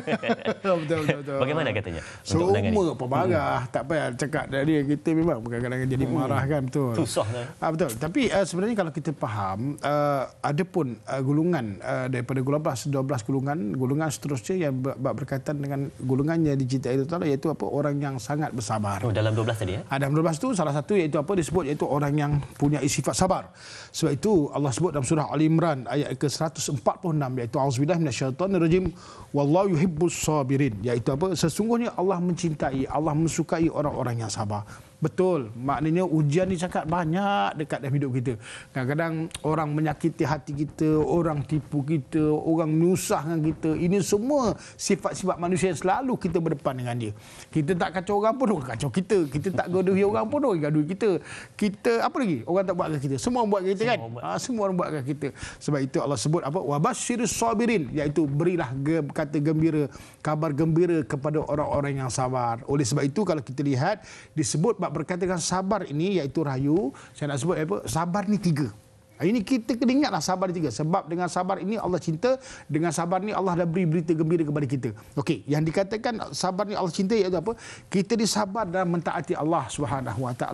[SPEAKER 1] <laughs> betul betul betul. Bagaimana katanya? Semua pemarah hmm.
[SPEAKER 2] tak payah cakap dari kita memang bukan kadang-kadang jadi hmm. marah kan betul. Susah lah. Ah, betul. Tapi uh, sebenarnya kalau kita faham uh, ada pun uh, gulungan uh, daripada gulungan 12 gulungan, gulungan seterusnya yang ber- berkaitan dengan gulungan yang dicintai Allah iaitu apa orang yang sangat bersabar. Oh
[SPEAKER 1] dalam 12 tadi ya.
[SPEAKER 2] Ada 12 tu salah satu iaitu apa disebut iaitu orang yang punya sifat sabar. Sebab itu Allah sebut dalam surah Ali Imran ayat ke-146 iaitu auzubillahi rajim wallahu yuhibbus sabirin iaitu apa sesungguhnya Allah mencintai Allah mensukai orang-orang yang sabar. Betul. Maknanya ujian ni sangat banyak dekat dalam hidup kita. Kadang-kadang orang menyakiti hati kita, orang tipu kita, orang menyusah dengan kita. Ini semua sifat-sifat manusia yang selalu kita berdepan dengan dia. Kita tak kacau orang pun, orang kacau kita. Kita tak gaduhi orang pun, orang gaduhi kita. Kita, apa lagi? Orang tak buat kita. Semua orang buat kita semua kan? Buat. Ha, semua orang buat kita. Sebab itu Allah sebut apa? Wabashiru sabirin. Iaitu berilah kata gembira, kabar gembira kepada orang-orang yang sabar. Oleh sebab itu, kalau kita lihat, disebut bahawa sebab berkaitan sabar ini iaitu rayu. saya nak sebut apa sabar ni tiga ini kita kena ingatlah sabar tiga. Sebab dengan sabar ini Allah cinta. Dengan sabar ini Allah dah beri berita gembira kepada kita. Okey, yang dikatakan sabar ini Allah cinta iaitu apa? Kita disabar dan mentaati Allah Swt.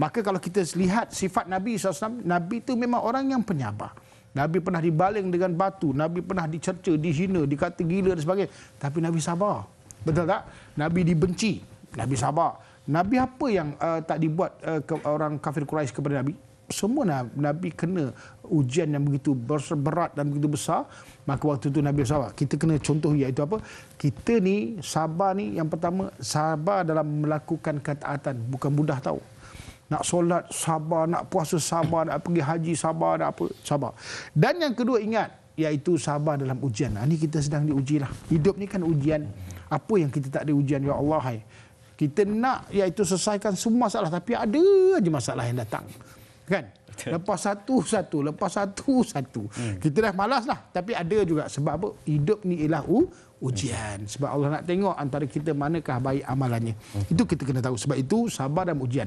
[SPEAKER 2] Maka kalau kita lihat sifat Nabi SAW, Nabi itu memang orang yang penyabar. Nabi pernah dibaling dengan batu, Nabi pernah dicerca, dihina, dikata gila dan sebagainya. Tapi Nabi sabar. Betul tak? Nabi dibenci. Nabi sabar. Nabi apa yang uh, tak dibuat uh, ke orang kafir Quraisy kepada Nabi? Semua nah, Nabi kena ujian yang begitu berat dan begitu besar. Maka waktu itu Nabi SAW, kita kena contoh iaitu apa? Kita ni sabar ni yang pertama, sabar dalam melakukan ketaatan. Bukan mudah tahu. Nak solat, sabar. Nak puasa, sabar. Nak pergi haji, sabar. Nak apa, sabar. Dan yang kedua ingat, iaitu sabar dalam ujian. Ini kita sedang diuji lah. Hidup ni kan ujian. Apa yang kita tak ada ujian? Ya Allah, hai. Kita nak iaitu selesaikan semua masalah tapi ada aja masalah yang datang. Kan? Lepas satu satu, lepas satu satu. Hmm. Kita dah malas lah tapi ada juga sebab apa? Hidup ni ialah u, ujian. Sebab Allah nak tengok antara kita manakah baik amalannya. Hmm. Itu kita kena tahu sebab itu sabar dan ujian.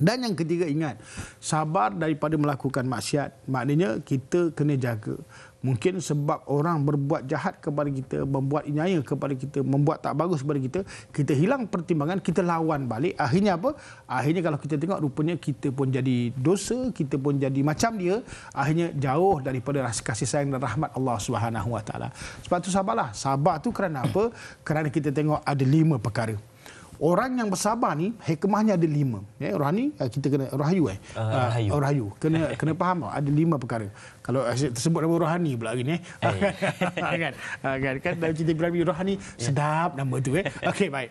[SPEAKER 2] Dan yang ketiga ingat, sabar daripada melakukan maksiat. Maknanya kita kena jaga. Mungkin sebab orang berbuat jahat kepada kita, membuat inaya kepada kita, membuat tak bagus kepada kita, kita hilang pertimbangan, kita lawan balik. Akhirnya apa? Akhirnya kalau kita tengok rupanya kita pun jadi dosa, kita pun jadi macam dia, akhirnya jauh daripada rasa kasih sayang dan rahmat Allah Subhanahu Wa Sebab tu sabarlah. Sabar tu kerana apa? Kerana kita tengok ada lima perkara orang yang bersabar ni hikmahnya ada lima ya orang eh, kita kena Rohayu eh ah, Rohayu uh, ah, rahayu kena <laughs> kena faham ah, ada lima perkara kalau eh, tersebut nama rohani pula hari ni eh. eh. <laughs> kan kan kan dalam cerita rohani ya. sedap nama tu eh <laughs> okey baik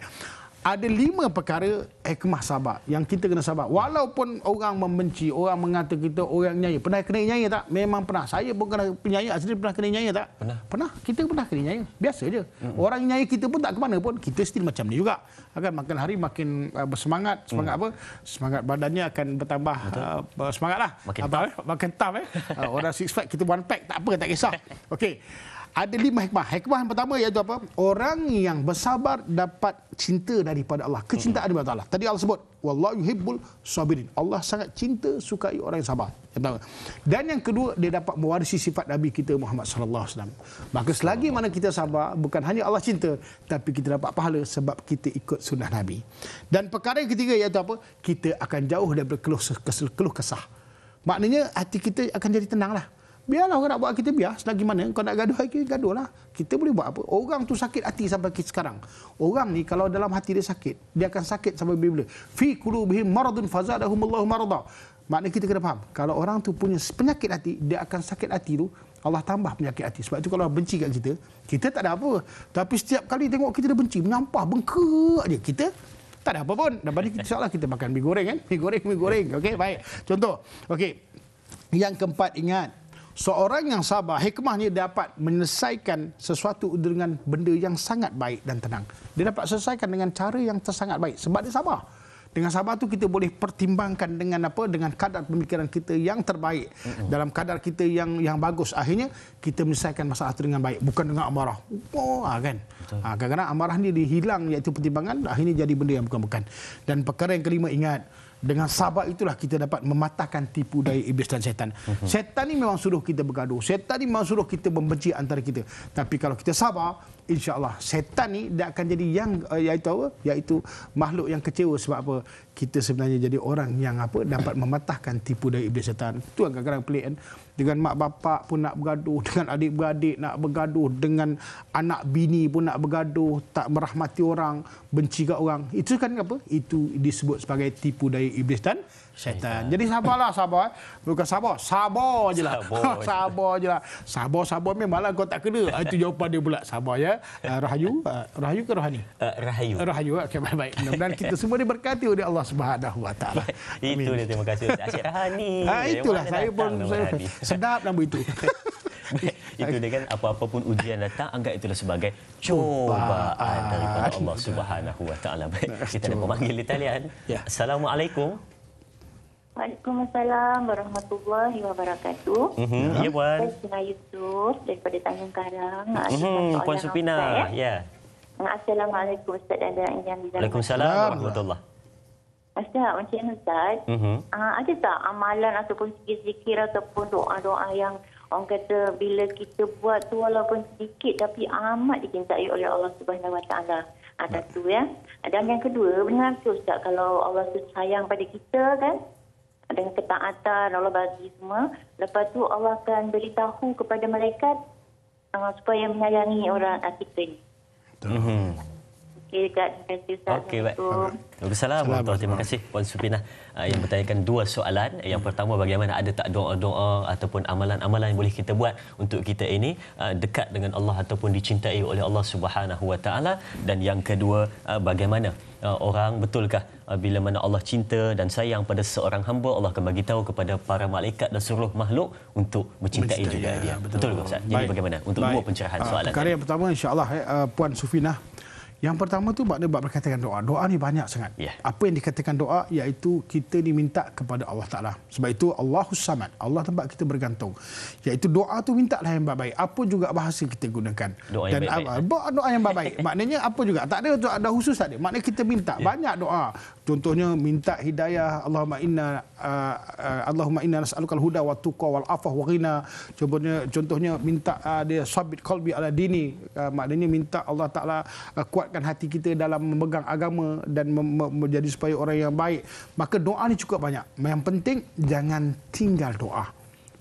[SPEAKER 2] ada lima perkara hikmah eh, sabar yang kita kena sabar. Walaupun orang membenci, orang mengata kita orang nyanyi. Pernah kena nyanyi tak? Memang pernah. Saya pun kena penyanyi, asli pernah kena nyanyi tak? Pernah. pernah. Kita pernah kena nyanyi. Biasa je. Mm-hmm. Orang nyanyi kita pun tak ke mana pun. Kita still macam ni juga. Akan makin hari makin uh, bersemangat. Semangat mm. apa? Semangat badannya akan bertambah uh, semangat lah. Makin, Abang, tough. Eh? makin tough. eh. <laughs> uh, orang six pack, kita one pack. Tak apa, tak kisah. <laughs> Okey ada lima hikmah. Hikmah yang pertama iaitu apa? Orang yang bersabar dapat cinta daripada Allah. Kecintaan daripada Allah. Tadi Allah sebut, Wallahu yuhibbul sabirin. Allah sangat cinta, sukai orang yang sabar. Yang pertama. Dan yang kedua, dia dapat mewarisi sifat Nabi kita Muhammad sallallahu alaihi wasallam. Maka selagi mana kita sabar, bukan hanya Allah cinta, tapi kita dapat pahala sebab kita ikut sunnah Nabi. Dan perkara yang ketiga iaitu apa? Kita akan jauh daripada keluh, kesah. Maknanya hati kita akan jadi tenanglah. Biarlah orang nak buat kita biar. Selagi mana kau nak gaduh lagi, gaduhlah. Kita boleh buat apa. Orang tu sakit hati sampai sekarang. Orang ni kalau dalam hati dia sakit, dia akan sakit sampai bila-bila. Fi kulubihim maradun fazadahumullahu marada. Maknanya kita kena faham. Kalau orang tu punya penyakit hati, dia akan sakit hati tu. Allah tambah penyakit hati. Sebab itu kalau benci kat kita, kita tak ada apa. Tapi setiap kali tengok kita dah benci, menyampah, bengkak je. Kita tak ada apa pun. Dan balik kita salah kita makan mie goreng kan. Mie goreng, mie goreng. Okey, baik. Contoh. Okey. Yang keempat, ingat seorang yang sabar hikmahnya dapat menyelesaikan sesuatu dengan benda yang sangat baik dan tenang dia dapat selesaikan dengan cara yang tersangat baik sebab dia sabar dengan sabar tu kita boleh pertimbangkan dengan apa dengan kadar pemikiran kita yang terbaik mm-hmm. dalam kadar kita yang yang bagus akhirnya kita menyelesaikan masalah itu dengan baik bukan dengan amarah oh ha, kan ha, kadang-kadang amarah ni dihilang iaitu pertimbangan akhirnya jadi benda yang bukan-bukan dan perkara yang kelima ingat dengan sabar itulah kita dapat mematahkan tipu daya iblis dan syaitan. Setan ini mhm. memang suruh kita bergaduh. Setan ini memang suruh kita membenci antara kita. Tapi kalau kita sabar, insyaallah setan ni dia akan jadi yang uh, eh, iaitu apa iaitu makhluk yang kecewa sebab apa kita sebenarnya jadi orang yang apa dapat mematahkan tipu dari iblis setan tu agak kadang pelik kan dengan mak bapak pun nak bergaduh <laughs> dengan adik beradik nak bergaduh dengan anak bini pun nak bergaduh tak merahmati orang benci kat orang itu kan apa itu disebut sebagai tipu daya iblis dan setan. Jadi sabarlah sabar. Eh. Bukan sabar, sabar je lah. Sabar <laughs> je lah. Sabar-sabar memanglah kau tak kena. Ah, itu jawapan dia pula. Sabar ya. Ah, ah, Rahayu. Rahayu ke Rahani? Rahayu. Rahayu. Okey, baik-baik. Dan kita semua diberkati oleh Allah Subhanahu Wa Taala.
[SPEAKER 1] Itu dia. Terima kasih. Asyik Rahani. Ha, itulah. Saya pun <laughs>
[SPEAKER 2] sedap nama itu.
[SPEAKER 1] <laughs> itu dia kan apa-apa pun ujian datang anggap itulah sebagai cubaan daripada Allah Subhanahu Wa Taala. Kita nak memanggil Italian. Ya. Assalamualaikum.
[SPEAKER 3] Waalaikumsalam warahmatullahi wabarakatuh. Mm -hmm. Ya, Puan. Saya Supina Yusuf daripada Tanjung Karang. Mm -hmm. Puan Supina, eh? ya. Yeah. Assalamualaikum Ustaz dan Dara Injam. Waalaikumsalam warahmatullahi wabarakatuh. Ustaz, Encik Ustaz, mm -hmm. uh, ada tak amalan ataupun zikir-zikir ataupun doa-doa yang orang kata bila kita buat tu walaupun sedikit tapi amat dicintai oleh Allah Subhanahu Wa Taala. Ada tu ya. Dan yang kedua, benar tu, Ustaz kalau Allah tu sayang pada kita kan? dan ketaatan Allah bagi semua. Lepas tu Allah akan beritahu kepada mereka, uh, supaya menyayangi orang uh, kita ni. uh Okey,
[SPEAKER 1] baik. Waalaikumsalam. Terima kasih Puan Supina uh, yang bertanyakan dua soalan. Uh, yang pertama, bagaimana ada tak doa-doa ataupun amalan-amalan yang boleh kita buat untuk kita ini uh, dekat dengan Allah ataupun dicintai oleh Allah Subhanahu Wa Taala. Dan yang kedua, bagaimana orang betulkah bila mana Allah cinta dan sayang pada seorang hamba Allah akan bagi tahu kepada para malaikat dan seluruh makhluk untuk mencintai Mencinta, juga ya, dia. Betul, betul ke Ustaz? Jadi bagaimana untuk baik. dua pencerahan ah, soalan? Perkara
[SPEAKER 2] yang pertama insya-Allah eh, Puan Sufina. Yang pertama tu makna bab berkaitan doa. Doa ni banyak sangat. Yeah. Apa yang dikatakan doa iaitu kita diminta kepada Allah Taala. Sebab itu Allahus Samad. Allah tempat kita bergantung. Iaitu doa tu mintalah yang baik-baik. Apa juga bahasa kita gunakan. Doa Dan baik-baik. doa yang baik-baik. <laughs> Maknanya apa juga tak ada ada khusus tak ada. Maknanya kita minta yeah. banyak doa contohnya minta hidayah Allahumma inna uh, uh, Allahumma inna nas'alukal huda wa tuqa wal afah wa ghina contohnya contohnya minta uh, dia sabit qalbi ala dini uh, maknanya minta Allah Taala uh, kuatkan hati kita dalam memegang agama dan mem- menjadi supaya orang yang baik maka doa ni cukup banyak yang penting jangan tinggal doa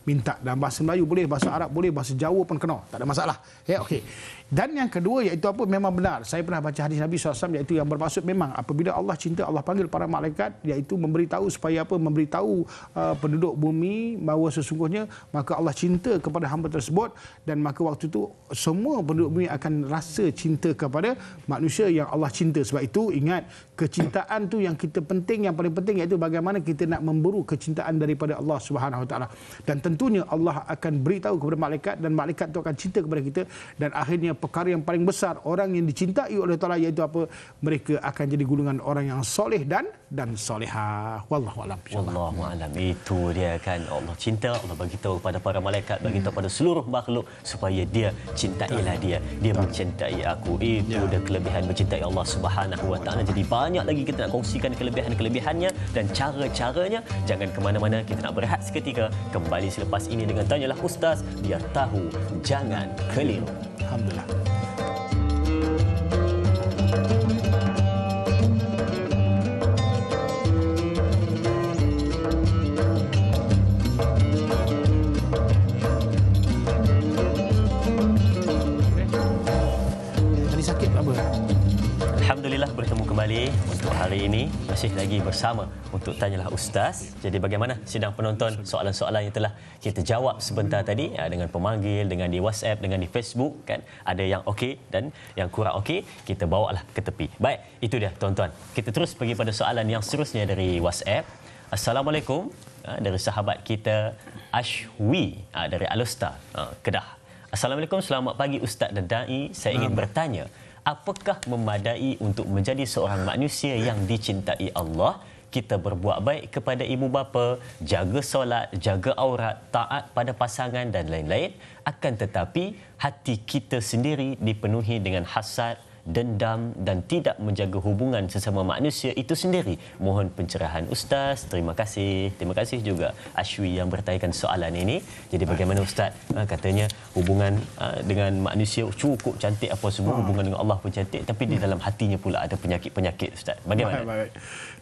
[SPEAKER 2] minta dalam bahasa Melayu boleh bahasa Arab boleh bahasa Jawa pun kena tak ada masalah ya okey dan yang kedua iaitu apa memang benar. Saya pernah baca hadis Nabi SAW iaitu yang bermaksud memang apabila Allah cinta Allah panggil para malaikat iaitu memberitahu supaya apa memberitahu uh, penduduk bumi bahawa sesungguhnya maka Allah cinta kepada hamba tersebut dan maka waktu itu semua penduduk bumi akan rasa cinta kepada manusia yang Allah cinta. Sebab itu ingat kecintaan tu yang kita penting yang paling penting iaitu bagaimana kita nak memburu kecintaan daripada Allah Subhanahu Wa Taala. Dan tentunya Allah akan beritahu kepada malaikat dan malaikat itu akan cinta kepada kita dan akhirnya perkara yang paling besar orang yang dicintai oleh Allah iaitu apa mereka akan jadi gulungan orang yang soleh dan dan solehah wallahu alam insyaallah
[SPEAKER 1] alam itu dia kan Allah cinta Allah bagi tahu kepada para malaikat bagi tahu kepada seluruh makhluk supaya dia cintailah dia dia mencintai aku itu ya. dah kelebihan mencintai Allah Subhanahu wa taala jadi banyak lagi kita nak kongsikan kelebihan-kelebihannya dan cara-caranya jangan ke mana-mana kita nak berehat seketika kembali selepas ini dengan tanyalah ustaz dia tahu jangan keliru 합니다. kembali untuk hari ini masih lagi bersama untuk tanyalah ustaz. Jadi bagaimana sidang penonton soalan-soalan yang telah kita jawab sebentar tadi ya, dengan pemanggil, dengan di WhatsApp, dengan di Facebook kan ada yang okey dan yang kurang okey kita bawa lah ke tepi. Baik, itu dia tuan-tuan. Kita terus pergi pada soalan yang seterusnya dari WhatsApp. Assalamualaikum ha, dari sahabat kita Ashwi ha, dari Alustar, ha, Kedah. Assalamualaikum, selamat pagi Ustaz dan Da'i. Saya ingin bertanya, apakah memadai untuk menjadi seorang manusia yang dicintai Allah? kita berbuat baik kepada ibu bapa, jaga solat, jaga aurat, taat pada pasangan dan lain-lain, akan tetapi hati kita sendiri dipenuhi dengan hasad, dendam dan tidak menjaga hubungan sesama manusia itu sendiri. Mohon pencerahan Ustaz. Terima kasih. Terima kasih juga Ashwi yang bertanyakan soalan ini. Jadi bagaimana Ustaz ah, katanya hubungan ah, dengan manusia cukup cantik apa semua. Ah. Hubungan dengan Allah pun cantik. Tapi di dalam hatinya pula ada penyakit-penyakit Ustaz. Bagaimana? Baik,
[SPEAKER 2] baik.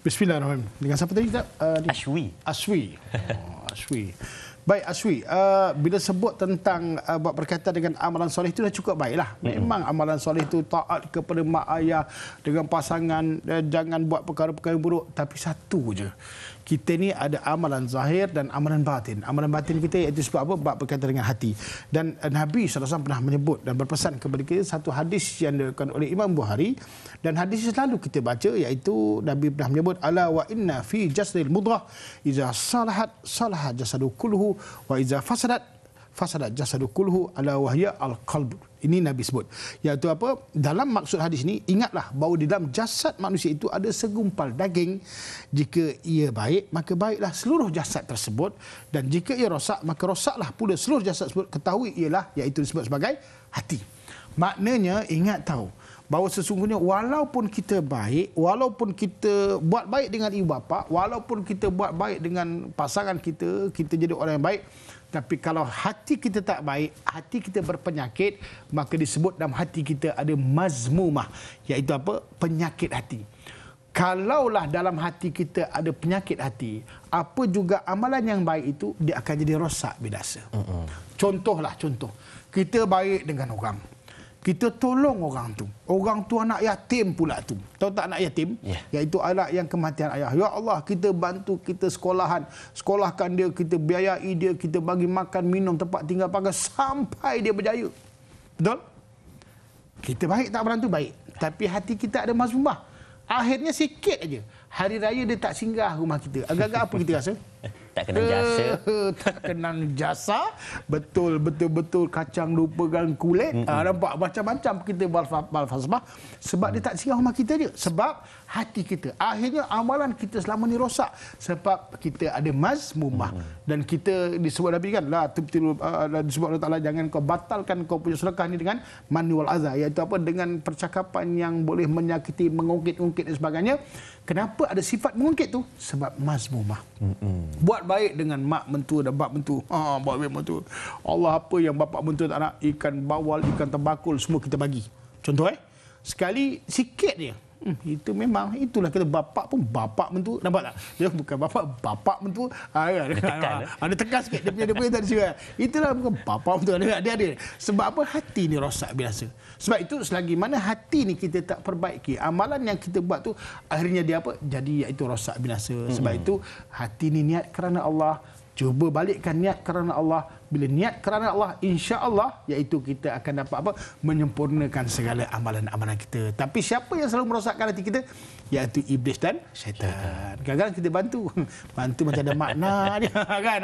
[SPEAKER 2] Bismillahirrahmanirrahim. Dengan siapa tadi? Ashwi. Ashwi. Oh, Ashwi. Baik Aswi, uh, bila sebut tentang uh, buat berkaitan dengan amalan soleh itu dah cukup baiklah. Memang mm-hmm. amalan soleh itu taat kepada mak ayah dengan pasangan uh, jangan buat perkara-perkara buruk tapi satu je kita ni ada amalan zahir dan amalan batin. Amalan batin kita iaitu sebab apa? Bab berkaitan dengan hati. Dan eh, Nabi SAW pernah menyebut dan berpesan kepada kita satu hadis yang dilakukan oleh Imam Bukhari. Dan hadis selalu kita baca iaitu Nabi pernah menyebut ala wa inna fi jasdil mudrah iza salahat salahat jasadu kulluhu wa iza fasadat fasadat jasadu kulluhu ala wahya al-qalbu. Ini Nabi sebut. Iaitu apa? Dalam maksud hadis ini, ingatlah bahawa di dalam jasad manusia itu ada segumpal daging. Jika ia baik, maka baiklah seluruh jasad tersebut. Dan jika ia rosak, maka rosaklah pula seluruh jasad tersebut. Ketahui ialah, iaitu disebut sebagai hati. Maknanya, ingat tahu. Bahawa sesungguhnya walaupun kita baik, walaupun kita buat baik dengan ibu bapa, walaupun kita buat baik dengan pasangan kita, kita jadi orang yang baik, tapi kalau hati kita tak baik, hati kita berpenyakit, maka disebut dalam hati kita ada mazmumah. Iaitu apa? Penyakit hati. Kalaulah dalam hati kita ada penyakit hati, apa juga amalan yang baik itu, dia akan jadi rosak bidasa. Mm-hmm. Contohlah, contoh. Kita baik dengan orang kita tolong orang tu. Orang tu anak yatim pula tu. Tahu tak anak yatim? Yeah. Iaitu anak yang kematian ayah. Ya Allah, kita bantu kita sekolahan. Sekolahkan dia, kita biayai dia, kita bagi makan, minum, tempat tinggal, pakai sampai dia berjaya. Betul? Kita baik tak berantu? Baik. Tapi hati kita ada mazmumah. Akhirnya sikit aja. Hari raya dia tak singgah rumah kita. Agak-agak apa kita rasa? <laughs>
[SPEAKER 1] tak kenal jasa.
[SPEAKER 2] Eh, tak kenal jasa. Betul, betul-betul kacang lupa lupakan kulit. Ha, nampak macam-macam kita balfasbah. Sebab hmm. dia tak singgah rumah kita je. Sebab hati kita. Akhirnya amalan kita selama ni rosak. Sebab kita ada mazmumah. Hmm. Dan kita disebut Nabi kan. Lah, tu betul, uh, disebut Allah Ta'ala. Jangan kau batalkan kau punya sedekah ni dengan manual azah. Iaitu apa? Dengan percakapan yang boleh menyakiti, mengungkit-ungkit dan sebagainya. Kenapa ada sifat mengungkit tu? Sebab mazmumah. Mm-hmm. Buat baik dengan mak mentua dan bapak mentua. Ha, buat baik mentua. Allah apa yang bapak mentua tak nak? Ikan bawal, ikan tembakul, semua kita bagi. Contoh eh. Sekali sikit dia. Hmm, itu memang itulah kata bapak pun bapak mentu, nampak tak dia bukan bapak bapak mentu ha, ada, ah, ya, ada, tekan, ada lah. ah, tekan sikit dia punya dia punya tak disuruh itulah bukan bapak mentua dia ada, ada sebab apa hati ni rosak biasa sebab itu selagi mana hati ni kita tak perbaiki amalan yang kita buat tu akhirnya dia apa jadi iaitu rosak binasa sebab hmm. itu hati ni niat kerana Allah cuba balikkan niat kerana Allah bila niat kerana Allah insya-Allah iaitu kita akan dapat apa menyempurnakan segala amalan-amalan kita tapi siapa yang selalu merosakkan hati kita iaitu iblis dan syaitan kadang-kadang kita bantu <laughs> bantu macam ada makna <laughs> dia kan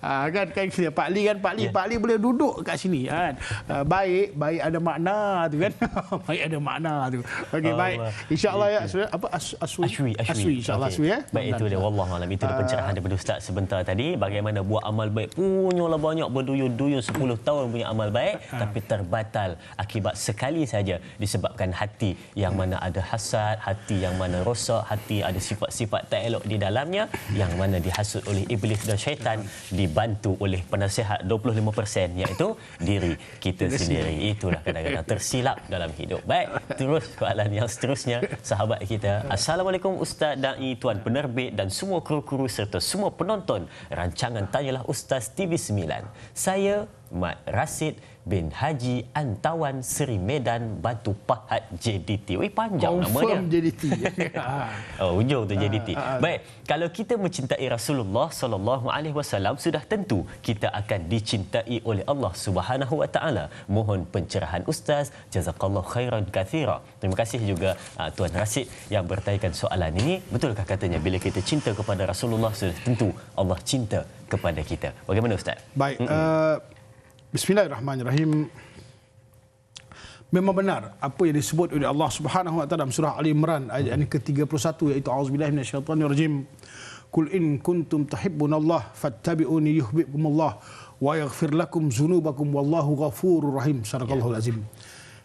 [SPEAKER 2] ha, kan kan kita Pak Li kan Pak Li ya. Pak Li boleh duduk kat sini kan ah, baik baik ada makna tu kan <laughs> baik ada makna tu okey baik insya-Allah ya, ya, ya. sudah apa as, aswi aswi, insya-Allah okay. ya baik itu dia wallah malam itu pencerahan
[SPEAKER 1] daripada ustaz sebentar tadi bagaimana buat amal baik punya banyak berduyun-duyun 10 tahun punya amal baik ha. tapi terbatal akibat sekali saja disebabkan hati yang mana ada hasad, hati yang mana rosak, hati ada sifat-sifat tak elok di dalamnya yang mana dihasut oleh iblis dan syaitan dibantu oleh penasihat 25% iaitu diri kita sendiri. Itulah kadang-kadang tersilap dalam hidup. Baik, terus soalan yang seterusnya sahabat kita. Assalamualaikum Ustaz dan Tuan Penerbit dan semua kru-kru serta semua penonton rancangan Tanyalah Ustaz TV 9. Saya Mat Rasid bin Haji Antawan Seri Medan Batu Pahat JDT. Wei panjang Confirm nama dia. Confirm JDT. oh, ujung tu JDT. Ah, ah. Baik, kalau kita mencintai Rasulullah sallallahu alaihi wasallam sudah tentu kita akan dicintai oleh Allah Subhanahu wa taala. Mohon pencerahan ustaz. Jazakallahu khairan katsira. Terima kasih juga uh, Tuan Rasid yang bertanyakan soalan ini. Betulkah katanya bila kita cinta kepada Rasulullah sudah tentu Allah cinta kepada kita. Bagaimana ustaz?
[SPEAKER 2] Baik, uh, Bismillahirrahmanirrahim. Memang benar apa yang disebut oleh Allah Subhanahu wa taala dalam surah Ali Imran ayat yang ke-31 iaitu auzubillahi minasyaitonir rajim. Kul in kuntum tuhibbunallah fattabi'uni yuhibbukumullah wa yaghfir lakum dzunubakum wallahu ghafurur rahim. Sarakallahu yeah. azim.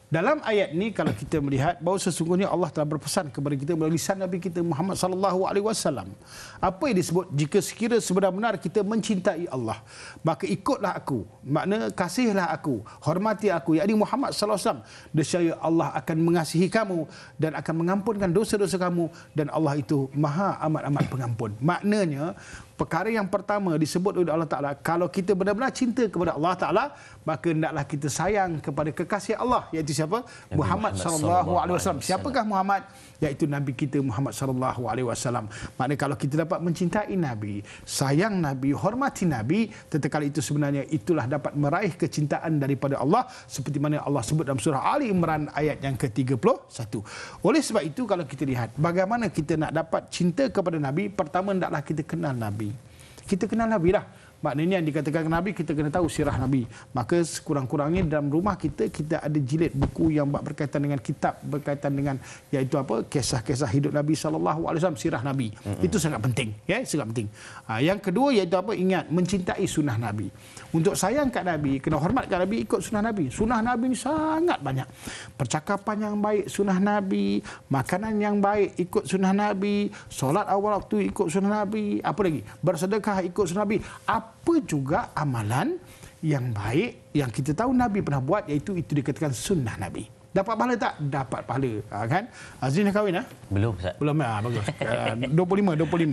[SPEAKER 2] Dalam ayat ni kalau kita melihat bahawa sesungguhnya Allah telah berpesan kepada kita melalui lisan Nabi kita Muhammad sallallahu alaihi wasallam. Apa yang disebut jika sekira sebenar benar kita mencintai Allah, maka ikutlah aku. Makna kasihlah aku, hormati aku yakni Muhammad sallallahu alaihi wasallam. Nescaya Allah akan mengasihi kamu dan akan mengampunkan dosa-dosa kamu dan Allah itu Maha amat-amat pengampun. Maknanya perkara yang pertama disebut oleh Allah Taala kalau kita benar-benar cinta kepada Allah Taala maka hendaklah kita sayang kepada kekasih Allah iaitu siapa Nabi Muhammad sallallahu alaihi wasallam siapakah Muhammad iaitu Nabi kita Muhammad sallallahu alaihi wasallam. Makna kalau kita dapat mencintai Nabi, sayang Nabi, hormati Nabi, tetapi itu sebenarnya itulah dapat meraih kecintaan daripada Allah seperti mana Allah sebut dalam surah Ali Imran ayat yang ke-31. Oleh sebab itu kalau kita lihat bagaimana kita nak dapat cinta kepada Nabi, pertama hendaklah kita kenal Nabi. Kita kenal Nabi dah. Maknanya yang dikatakan Nabi, kita kena tahu sirah Nabi. Maka sekurang-kurangnya dalam rumah kita, kita ada jilid buku yang berkaitan dengan kitab, berkaitan dengan iaitu apa, kisah-kisah hidup Nabi SAW, sirah Nabi. Mm-hmm. Itu sangat penting. ya sangat penting. Ah, yang kedua iaitu apa, ingat, mencintai sunnah Nabi. Untuk sayang kat Nabi, kena hormat kat Nabi, ikut sunnah Nabi. Sunnah Nabi ni sangat banyak. Percakapan yang baik, sunnah Nabi. Makanan yang baik, ikut sunnah Nabi. Solat awal waktu, ikut sunnah Nabi. Apa lagi? Bersedekah, ikut sunnah Nabi. Apa juga amalan yang baik yang kita tahu Nabi pernah buat iaitu itu dikatakan sunnah Nabi. Dapat pahala tak? Dapat pahala. Ha, kan? Azrin dah kahwin? Ha? Belum. Sat. Belum. Ha, bagus. Uh,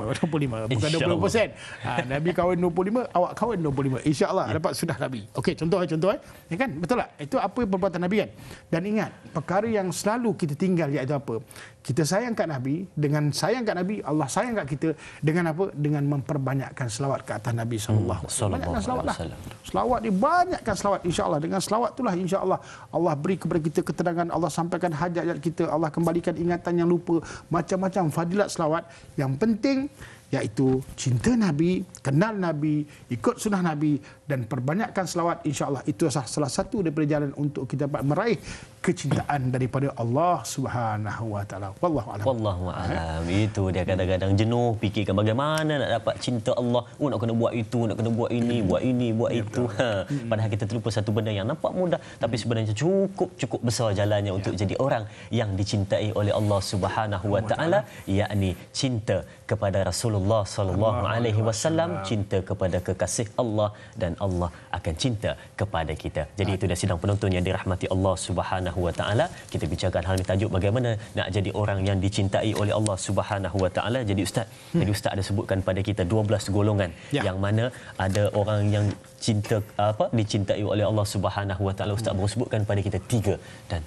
[SPEAKER 2] 25, 25, 25. Bukan Insya 20%. Ha, Nabi kahwin 25, awak kahwin 25. InsyaAllah ya. dapat sudah Nabi. Okey, contoh. Eh, contoh eh. Ya, kan? Betul tak? Itu apa perbuatan Nabi kan? Dan ingat, perkara yang selalu kita tinggal iaitu apa? kita sayangkan Nabi dengan sayangkan Nabi Allah sayangkan kita dengan apa dengan memperbanyakkan selawat ke atas Nabi
[SPEAKER 1] saw. hmm. alaihi wasallam. Selawat lah.
[SPEAKER 2] Selawat ni banyakkan selawat insya-Allah dengan selawat itulah insya-Allah Allah beri kepada kita ketenangan Allah sampaikan hajat-hajat kita Allah kembalikan ingatan yang lupa macam-macam fadilat selawat yang penting iaitu cinta Nabi, kenal Nabi, ikut sunnah Nabi, dan perbanyakkan selawat insyaallah itu salah satu daripada jalan untuk kita dapat meraih kecintaan daripada Allah Subhanahu wa taala wallahu
[SPEAKER 1] alam wallahu ha? alam itu dia kadang-kadang jenuh fikirkan bagaimana nak dapat cinta Allah oh nak kena buat itu nak kena buat ini buat ini buat ya, itu ha. Hmm. padahal kita terlupa satu benda yang nampak mudah tapi sebenarnya cukup cukup besar jalannya untuk ya. jadi orang yang dicintai oleh Allah Subhanahu wa taala yakni cinta kepada Rasulullah sallallahu alaihi wasallam cinta kepada kekasih Allah dan Allah akan cinta kepada kita. Jadi itu dah sidang penonton yang dirahmati Allah Subhanahu Wa Taala. Kita bincangkan hal ini tajuk bagaimana nak jadi orang yang dicintai oleh Allah Subhanahu Wa Taala. Jadi ustaz, hmm. jadi ustaz ada sebutkan pada kita 12 golongan ya. yang mana ada orang yang cinta apa dicintai oleh Allah Subhanahu Wa Taala. Ustaz hmm. baru sebutkan pada kita tiga dan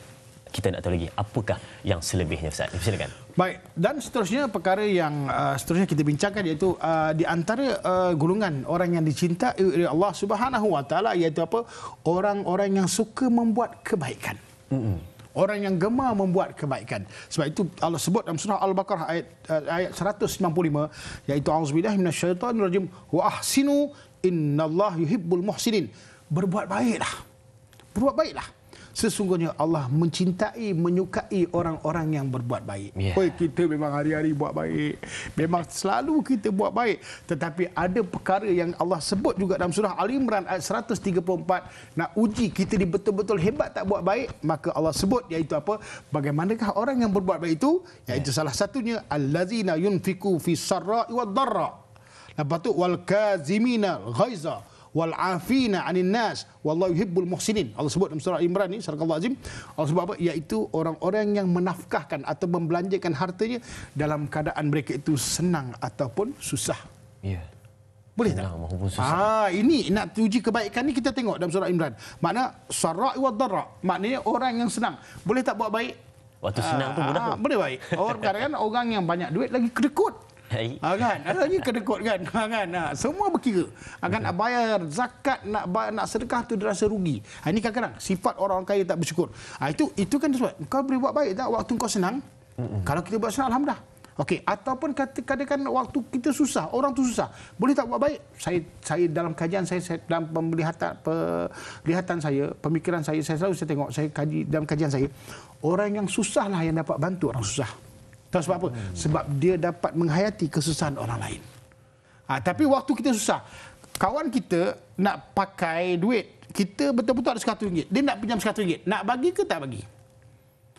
[SPEAKER 1] kita nak tahu lagi apakah yang selebihnya Ustaz. Silakan. Baik,
[SPEAKER 2] dan seterusnya perkara yang uh, seterusnya kita bincangkan iaitu uh, di antara uh, golongan orang yang dicintai oleh Allah Subhanahu Wa Taala iaitu apa? Orang-orang yang suka membuat kebaikan. Mm-hmm. Orang yang gemar membuat kebaikan. Sebab itu Allah sebut dalam surah Al-Baqarah ayat uh, ayat 195 iaitu auzubillahi minasyaitonir rajim wa ahsinu innallaha yuhibbul muhsinin. Berbuat baiklah. Berbuat baiklah sesungguhnya Allah mencintai menyukai orang-orang yang berbuat baik. Yeah. Oi kita memang hari-hari buat baik. Memang selalu kita buat baik. Tetapi ada perkara yang Allah sebut juga dalam surah Al Imran ayat 134 nak uji kita ni betul-betul hebat tak buat baik, maka Allah sebut iaitu apa? Bagaimanakah orang yang berbuat baik itu? Iaitu yeah. salah satunya Al Lazina yunfiku fi sarra'i wad darra. Lepas tu wal kazimina ghaiza wal afina anin nas wallahu yuhibbul muhsinin Allah sebut dalam surah Imran ni surah azim Allah sebut apa iaitu orang-orang yang menafkahkan atau membelanjakan hartanya dalam keadaan mereka itu senang ataupun susah
[SPEAKER 3] ya Boleh tak? Ha,
[SPEAKER 2] ah, ini nak uji kebaikan ni kita tengok dalam surah Imran. Makna sarak wa darak. Maknanya orang yang senang. Boleh tak buat baik?
[SPEAKER 1] Waktu senang uh, tu ah, mudah. Ah,
[SPEAKER 2] boleh baik. Orang kan orang yang banyak duit lagi kedekut. Ha, kan? lagi kena kot kan? Ha, kan? Ha, semua berkira. Ha, kan? Nak bayar zakat, nak, bayar, nak sedekah tu terasa rugi. Ha, ini kadang-kadang sifat orang kaya tak bersyukur. Ha, itu itu kan sebab kau boleh buat baik tak waktu kau senang? Kalau kita buat senang, Alhamdulillah. Okey, ataupun katakan waktu kita susah, orang tu susah, boleh tak buat baik? Saya saya dalam kajian saya, saya dalam pemelihatan perlihatan saya, pemikiran saya, saya selalu saya tengok saya kaji dalam kajian saya, orang yang susah lah yang dapat bantu orang susah. Tahu sebab apa? Sebab dia dapat menghayati kesusahan orang lain. Ha, tapi waktu kita susah. Kawan kita nak pakai duit. Kita betul-betul ada RM100. Dia nak pinjam RM100. Nak bagi ke tak bagi?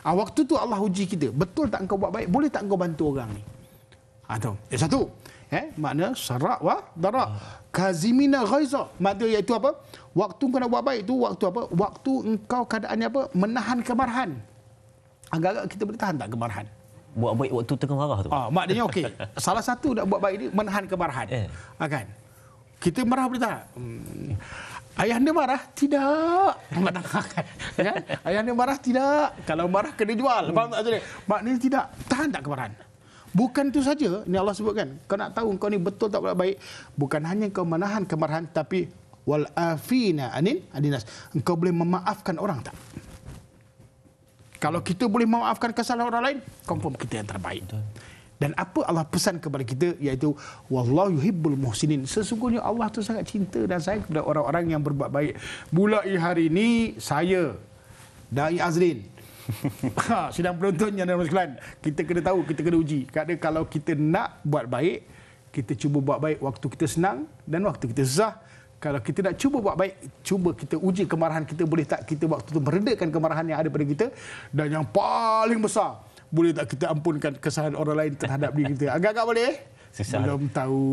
[SPEAKER 2] Ha, waktu tu Allah uji kita. Betul tak engkau buat baik? Boleh tak engkau bantu orang ni? Ha, tu. Ya, satu. Eh, makna sarak wa darak. Kazimina ghaiza. Maksudnya iaitu apa? Waktu kau nak buat baik tu waktu apa? Waktu engkau keadaannya apa? Menahan kemarahan. Agak-agak kita boleh tahan tak kemarahan?
[SPEAKER 1] buat baik waktu tengah
[SPEAKER 2] marah tu. Ah, maknanya okey. <laughs> Salah satu nak buat baik ni menahan kemarahan. Eh. Ah, kan? Kita marah boleh tak? Hmm. Ayah anda marah? Tidak. <laughs> Kan? ya? Kan? Ayah anda marah? Tidak. Kalau marah kena jual. Hmm. Faham tak Maknanya tidak. Tahan tak kemarahan? Bukan itu saja. Ini Allah sebutkan. Kau nak tahu kau ni betul tak baik. Bukan hanya kau menahan kemarahan. Tapi wal afina anin adinas. Kau boleh memaafkan orang tak? Kalau kita boleh maafkan kesalahan orang lain, confirm kita yang terbaik. Dan apa Allah pesan kepada kita iaitu wallahu yuhibbul muhsinin. Sesungguhnya Allah tu sangat cinta dan sayang kepada orang-orang yang berbuat baik. Mulai hari ini saya Dai Azrin <laughs> ha, sidang penonton yang dalam sekalian kita kena tahu kita kena uji Kadang-kadang kalau kita nak buat baik kita cuba buat baik waktu kita senang dan waktu kita susah kalau kita nak cuba buat baik, cuba kita uji kemarahan kita boleh tak kita waktu itu meredakan kemarahan yang ada pada kita dan yang paling besar boleh tak kita ampunkan kesalahan orang lain terhadap diri kita. Agak-agak boleh? Eh? Susah belum lah. <laughs> tahu.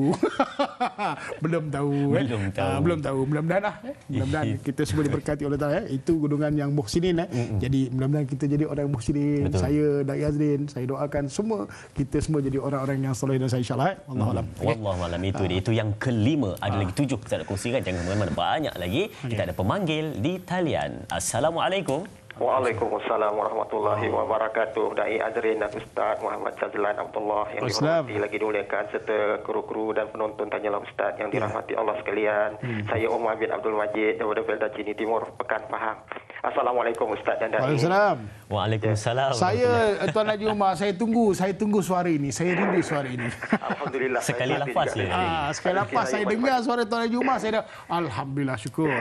[SPEAKER 2] belum tahu. Belum eh. tahu. Uh, belum tahu. belum mudahan lah. Eh. mudah <laughs> kita semua diberkati oleh Tuhan. Eh. Itu gunungan yang muhsinin. Eh. Mm-mm. Jadi mudah-mudahan kita jadi orang muhsinin. Betul. Saya, Dari Azrin, saya doakan semua. Kita semua jadi orang-orang yang soleh dan saya insyaAllah. Eh. Allah mm. Alam. Okay.
[SPEAKER 1] Allah Itu, uh. itu yang kelima. Ada uh. lagi tujuh kita nak kongsikan. Jangan kemana-mana. Banyak lagi. Okay. Kita ada pemanggil di talian. Assalamualaikum.
[SPEAKER 3] Waalaikumsalam warahmatullahi wabarakatuh. Dai Azrin dan Ustaz Muhammad Sazlan Abdullah yang dirahmati lagi dimuliakan serta kru-kru dan penonton tanyalah Ustaz yang ya. dirahmati Allah sekalian. Hmm. Saya Umar bin Abdul Majid daripada Belda Cini Timur, Pekan Pahang. Assalamualaikum
[SPEAKER 1] Ustaz dan Dai. Waalaikumsalam. Waalaikumsalam. Saya
[SPEAKER 2] eh, Tuan Haji Umar, saya tunggu, saya tunggu suara ini. Saya rindu suara ini.
[SPEAKER 1] Alhamdulillah. Sekali lafaz ya. Ah, sekali lafaz saya, saya
[SPEAKER 2] dengar baik suara Tuan Haji Umar, saya dah alhamdulillah syukur. <laughs>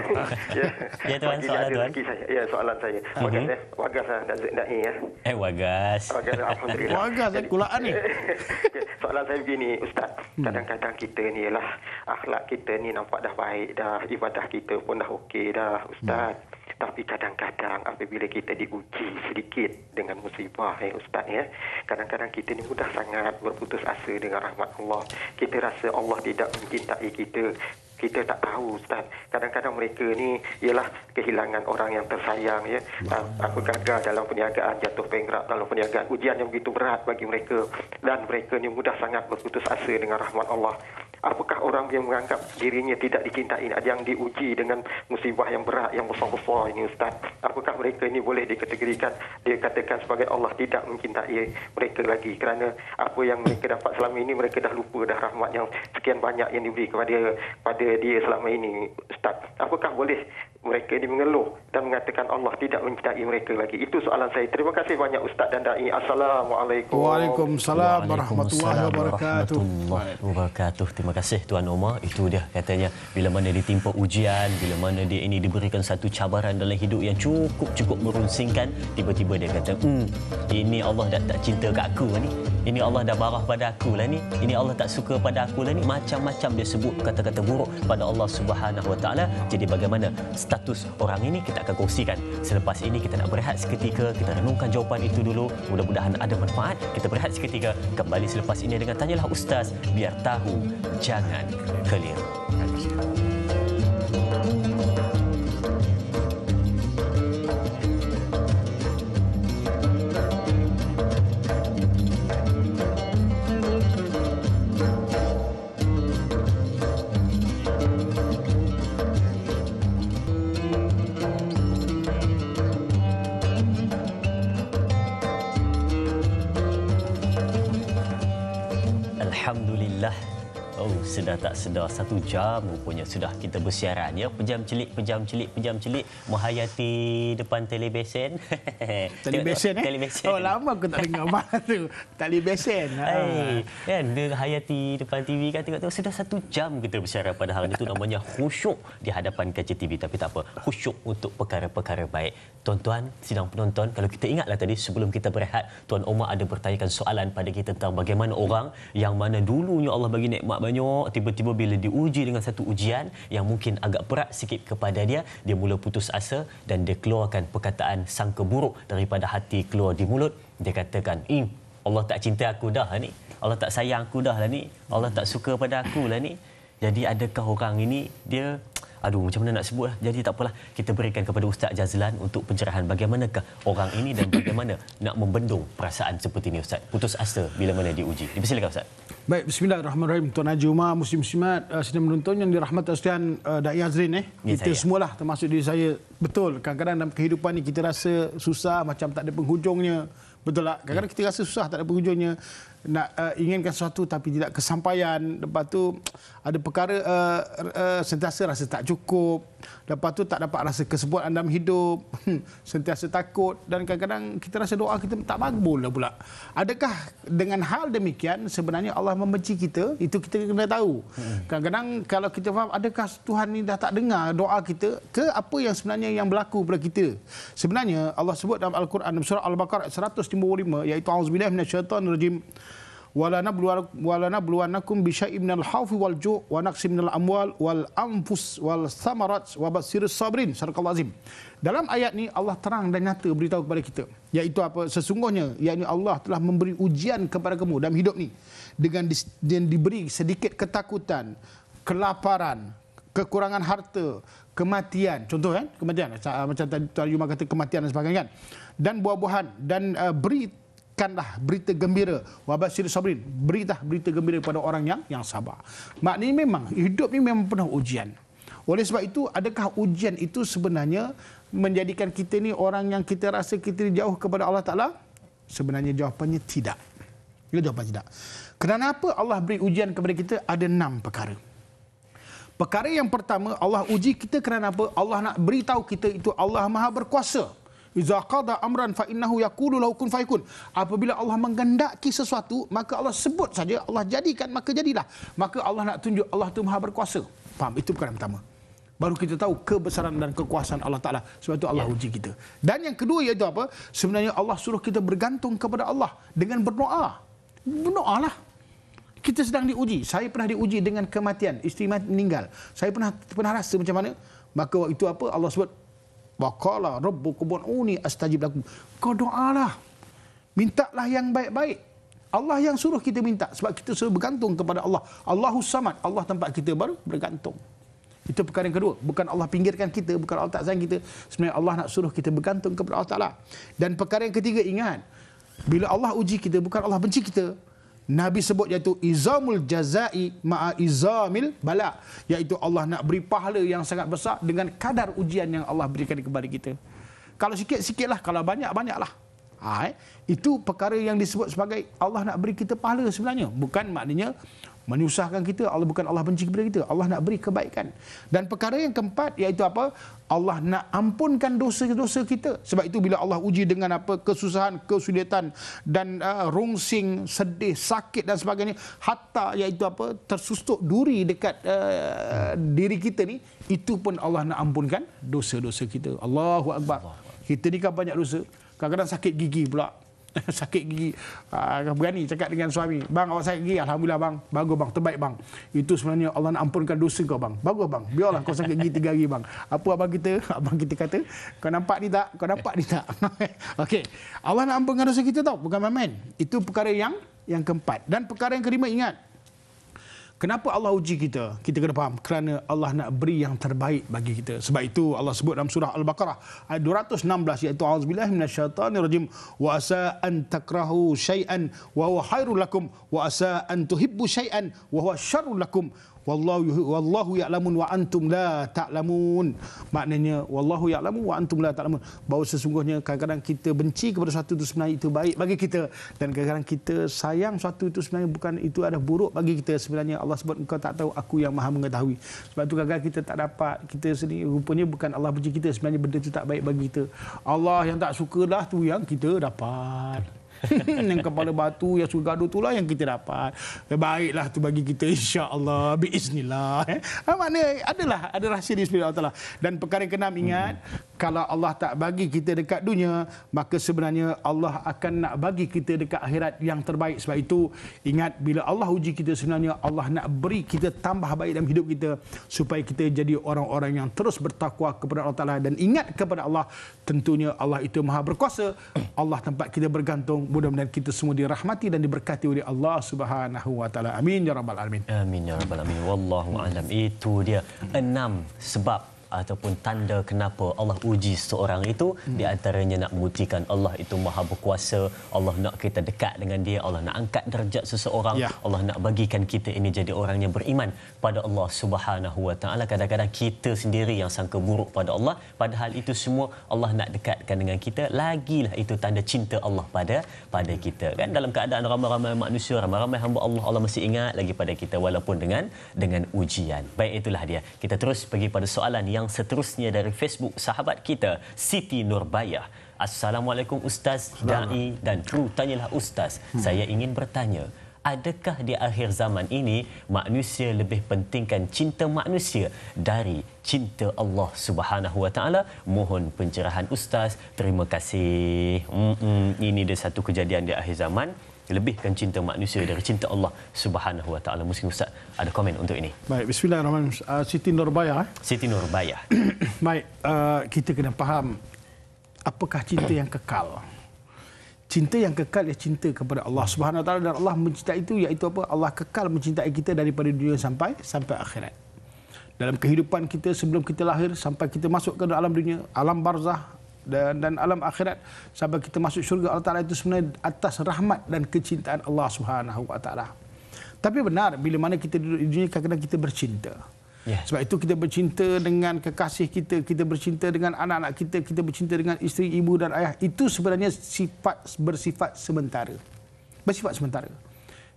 [SPEAKER 2] ya. ya Tuan, soalan Tuan.
[SPEAKER 3] Saya. Ya, soalan saya. Ah. Mhm. Eh. Wagas eh. Wagas lah. Tak ni ya.
[SPEAKER 1] Eh, Wagas. Wagas
[SPEAKER 3] Alhamdulillah. <laughs> Wagas lah. Eh, Kulaan ni. <laughs> Soalan saya begini, Ustaz. Hmm. Kadang-kadang kita ni lah. Akhlak kita ni nampak dah baik dah. Ibadah kita pun dah okey dah, Ustaz. Hmm. Tapi kadang-kadang apabila kita diuji sedikit dengan musibah eh, Ustaz ya. Kadang-kadang kita ni mudah sangat berputus asa dengan rahmat Allah. Kita rasa Allah tidak mencintai kita kita tak tahu ustaz kadang-kadang mereka ni ialah kehilangan orang yang tersayang ya ah, aku gagal dalam perniagaan jatuh pengkrap dalam perniagaan ujian yang begitu berat bagi mereka dan mereka ni mudah sangat berputus asa dengan rahmat Allah apakah orang yang menganggap dirinya tidak dicintai ada yang diuji dengan musibah yang berat yang besar-besar ini ustaz apakah mereka ini boleh dikategorikan dikatakan sebagai Allah tidak mencintai mereka lagi kerana apa yang mereka dapat selama ini mereka dah lupa dah rahmat yang sekian banyak yang diberi kepada kepada dia selama ini Ustaz apakah boleh mereka ini mengeluh dan mengatakan Allah tidak mencintai mereka lagi. Itu soalan saya. Terima kasih banyak Ustaz dan Da'i. Assalamualaikum. Waalaikumsalam.
[SPEAKER 1] Warahmatullahi wabarakatuh. wabarakatuh. Terima kasih Tuan Omar. Itu dia katanya. Bila mana ditimpa ujian, bila mana dia ini diberikan satu cabaran dalam hidup yang cukup-cukup merunsingkan, tiba-tiba dia kata, hmm, ini Allah dah tak cinta kat aku lah ni. Ini Allah dah marah pada aku lah ni. Ini Allah tak suka pada aku lah ni. Macam-macam dia sebut kata-kata buruk pada Allah Subhanahu Wa Taala. Jadi bagaimana? Start status orang ini kita akan kongsikan. Selepas ini kita nak berehat seketika, kita renungkan jawapan itu dulu. Mudah-mudahan ada manfaat. Kita berehat seketika, kembali selepas ini dengan tanyalah ustaz biar tahu jangan keliru. Terima kasih. sedar tak sedar satu jam rupanya sudah kita bersiaran ya pejam celik pejam celik pejam celik menghayati depan televisyen, <laughs> televisyen. eh oh lama aku tak
[SPEAKER 2] dengar bahasa <laughs> tu televisyen. ha
[SPEAKER 1] kan menghayati depan TV kan tengok tengok sudah satu jam kita bersiaran padahal itu namanya khusyuk di hadapan kaca TV tapi tak apa khusyuk untuk perkara-perkara baik tuan-tuan sidang penonton kalau kita ingatlah tadi sebelum kita berehat tuan Omar ada bertanyakan soalan pada kita tentang bagaimana orang yang mana dulunya Allah bagi nikmat banyak awak tiba-tiba bila diuji dengan satu ujian yang mungkin agak berat sikit kepada dia, dia mula putus asa dan dia keluarkan perkataan sangka buruk daripada hati keluar di mulut. Dia katakan, "Im, Allah tak cinta aku dah lah ni. Allah tak sayang aku dah lah ni. Allah tak suka pada aku lah ni." Jadi adakah orang ini dia Aduh, macam mana nak sebut lah. Jadi tak apalah. Kita berikan kepada Ustaz Jazlan untuk pencerahan bagaimanakah orang ini dan bagaimana nak membendung perasaan seperti ini Ustaz. Putus asa bila mana diuji. Dipersilakan Ustaz.
[SPEAKER 2] Baik, bismillahirrahmanirrahim. Tuan Haji Umar, Muslim Muslimat, uh, sedang menonton yang dirahmati Ustian uh, Da'i Azrin. Eh. Ya, kita saya. semualah termasuk diri saya. Betul, kadang-kadang dalam kehidupan ini kita rasa susah, macam tak ada penghujungnya. Betul tak? Kadang-kadang kita rasa susah, tak ada penghujungnya nak uh, inginkan sesuatu tapi tidak kesampaian lepas tu ada perkara uh, uh, sentiasa rasa tak cukup lepas tu tak dapat rasa kesempuan dalam hidup <laughs> sentiasa takut dan kadang-kadang kita rasa doa kita tak makbul lah pula adakah dengan hal demikian sebenarnya Allah membenci kita itu kita kena tahu kadang-kadang kalau kita faham adakah Tuhan ni dah tak dengar doa kita ke apa yang sebenarnya yang berlaku pada kita sebenarnya Allah sebut dalam Al-Quran surah Al-Baqarah 155 iaitu auzubillahi minasyaitanirrajim wala nablu wala nablu anakum bi syai' min al-khauf wal ju' wa naqsi min al-amwal wal anfus wal samarat wa basir sabrin sarakallahu azim dalam ayat ni Allah terang dan nyata beritahu kepada kita iaitu apa sesungguhnya iaitu Allah telah memberi ujian kepada kamu dalam hidup ni dengan di, dan diberi sedikit ketakutan kelaparan kekurangan harta kematian contoh kan kematian macam tadi tuan Yuma kata kematian dan sebagainya kan dan buah-buahan dan uh, beri berikanlah berita gembira wabah wabashir sabrin berita berita gembira kepada orang yang yang sabar maknanya memang hidup ini memang penuh ujian oleh sebab itu adakah ujian itu sebenarnya menjadikan kita ni orang yang kita rasa kita jauh kepada Allah Taala sebenarnya jawapannya tidak ya jawapan tidak kerana apa Allah beri ujian kepada kita ada enam perkara Perkara yang pertama Allah uji kita kerana apa? Allah nak beritahu kita itu Allah Maha berkuasa iza qada amran fa innahu yaqulu law kun fayakun apabila Allah menggendaki sesuatu maka Allah sebut saja Allah jadikan maka jadilah maka Allah nak tunjuk Allah tu maha berkuasa faham itu perkara pertama baru kita tahu kebesaran dan kekuasaan Allah Taala sebab itu Allah ya. uji kita dan yang kedua iaitu apa sebenarnya Allah suruh kita bergantung kepada Allah dengan berdoa berdoalah kita sedang diuji saya pernah diuji dengan kematian isteri meninggal saya pernah pernah rasa macam mana maka waktu itu apa Allah sebut waqala rabbukum uni astajib lakum kau doalah mintalah yang baik-baik Allah yang suruh kita minta sebab kita suruh bergantung kepada Allah Allahu samad Allah tempat kita baru bergantung itu perkara yang kedua. Bukan Allah pinggirkan kita. Bukan Allah tak sayang kita. Sebenarnya Allah nak suruh kita bergantung kepada Allah Ta'ala. Dan perkara yang ketiga ingat. Bila Allah uji kita. Bukan Allah benci kita. Nabi sebut iaitu izamul jazai ma'a izamil bala iaitu Allah nak beri pahala yang sangat besar dengan kadar ujian yang Allah berikan kepada kita. Kalau sikit-sikitlah, kalau banyak-banyaklah. Ha, eh? itu perkara yang disebut sebagai Allah nak beri kita pahala sebenarnya. Bukan maknanya menyusahkan kita Allah bukan Allah benci kepada kita Allah nak beri kebaikan dan perkara yang keempat iaitu apa Allah nak ampunkan dosa-dosa kita sebab itu bila Allah uji dengan apa kesusahan kesulitan dan uh, rungsing sedih sakit dan sebagainya hatta iaitu apa tersusuk duri dekat uh, diri kita ni itu pun Allah nak ampunkan dosa-dosa kita Allahu akbar kita ni kan banyak dosa kadang-kadang sakit gigi pula <laughs> sakit gigi uh, berani cakap dengan suami bang awak sakit gigi alhamdulillah bang bagus bang terbaik bang itu sebenarnya Allah nak ampunkan dosa kau bang bagus bang biarlah kau sakit gigi tiga hari bang apa abang kita <laughs> abang kita kata kau nampak ni tak kau nampak ni tak <laughs> okey Allah nak ampunkan dosa kita tau bukan main-main itu perkara yang yang keempat dan perkara yang kelima ingat Kenapa Allah uji kita? Kita kena faham. Kerana Allah nak beri yang terbaik bagi kita. Sebab itu Allah sebut dalam surah Al-Baqarah ayat 216 iaitu auzubillahi minasyaitonirrajim wa asa an takrahu syai'an wa huwa khairul lakum wa asa an tuhibbu syai'an wa huwa syarrul lakum wallahu wallahu ya'lamun wa antum la ta'lamun maknanya wallahu ya'lamun wa antum la ta'lamun bahawa sesungguhnya kadang-kadang kita benci kepada satu itu sebenarnya itu baik bagi kita dan kadang-kadang kita sayang satu itu sebenarnya bukan itu ada buruk bagi kita sebenarnya Allah sebut engkau tak tahu aku yang maha mengetahui sebab itu kadang-kadang kita tak dapat kita sendiri rupanya bukan Allah benci kita sebenarnya benda itu tak baik bagi kita Allah yang tak sukalah tu yang kita dapat <laughs> yang kepala batu yang suka gaduh tu yang kita dapat. Eh, baiklah tu bagi kita insya-Allah biiznillah. Eh. Ha, adalah ada rahsia di sini Allah. Dan perkara keenam ingat kalau Allah tak bagi kita dekat dunia, maka sebenarnya Allah akan nak bagi kita dekat akhirat yang terbaik. Sebab itu, ingat bila Allah uji kita sebenarnya, Allah nak beri kita tambah baik dalam hidup kita supaya kita jadi orang-orang yang terus bertakwa kepada Allah Ta'ala dan ingat kepada Allah. Tentunya Allah itu maha berkuasa. Allah tempat kita bergantung. Mudah-mudahan kita semua dirahmati dan diberkati oleh Allah
[SPEAKER 1] Subhanahu Wa Ta'ala. Amin. Ya Rabbal Alamin. Amin. Ya Rabbal Alamin. Wallahu'alam. Itu dia enam sebab ataupun tanda kenapa Allah uji seorang itu hmm. di antaranya nak membuktikan Allah itu maha berkuasa Allah nak kita dekat dengan dia Allah nak angkat derajat seseorang ya. Allah nak bagikan kita ini jadi orang yang beriman pada Allah Subhanahu wa taala kadang-kadang kita sendiri yang sangka buruk pada Allah padahal itu semua Allah nak dekatkan dengan kita lagilah itu tanda cinta Allah pada pada kita kan dalam keadaan ramai-ramai manusia ramai-ramai hamba Allah Allah masih ingat lagi pada kita walaupun dengan dengan ujian baik itulah dia kita terus pergi pada soalan yang yang seterusnya dari Facebook sahabat kita Siti Nurbaya. Assalamualaikum Ustaz Dai dan kru tanyalah Ustaz. Hmm. Saya ingin bertanya, adakah di akhir zaman ini manusia lebih pentingkan cinta manusia dari cinta Allah Subhanahu Wa Taala? Mohon pencerahan Ustaz. Terima kasih. Hmm, ini dia satu kejadian di akhir zaman lebihkan cinta manusia dari cinta Allah Subhanahu Wa Taala. Mungkin Ustaz ada komen untuk ini.
[SPEAKER 2] Baik, bismillahirrahmanirrahim. Uh, Siti Nurbaya.
[SPEAKER 1] Eh? Siti Nurbaya.
[SPEAKER 2] <coughs> Baik, uh, kita kena faham apakah cinta yang kekal. Cinta yang kekal ialah cinta kepada Allah Subhanahu Wa Taala dan Allah mencintai itu iaitu apa? Allah kekal mencintai kita daripada dunia sampai sampai akhirat. Dalam kehidupan kita sebelum kita lahir sampai kita masuk ke dalam dunia, alam barzah, dan dan alam akhirat sampai kita masuk syurga Allah Taala itu sebenarnya atas rahmat dan kecintaan Allah Subhanahu Wa Taala. Tapi benar bila mana kita duduk di dunia kadang-kadang kita bercinta. Yeah. Sebab itu kita bercinta dengan kekasih kita, kita bercinta dengan anak-anak kita, kita bercinta dengan isteri, ibu dan ayah. Itu sebenarnya sifat bersifat sementara. Bersifat sementara.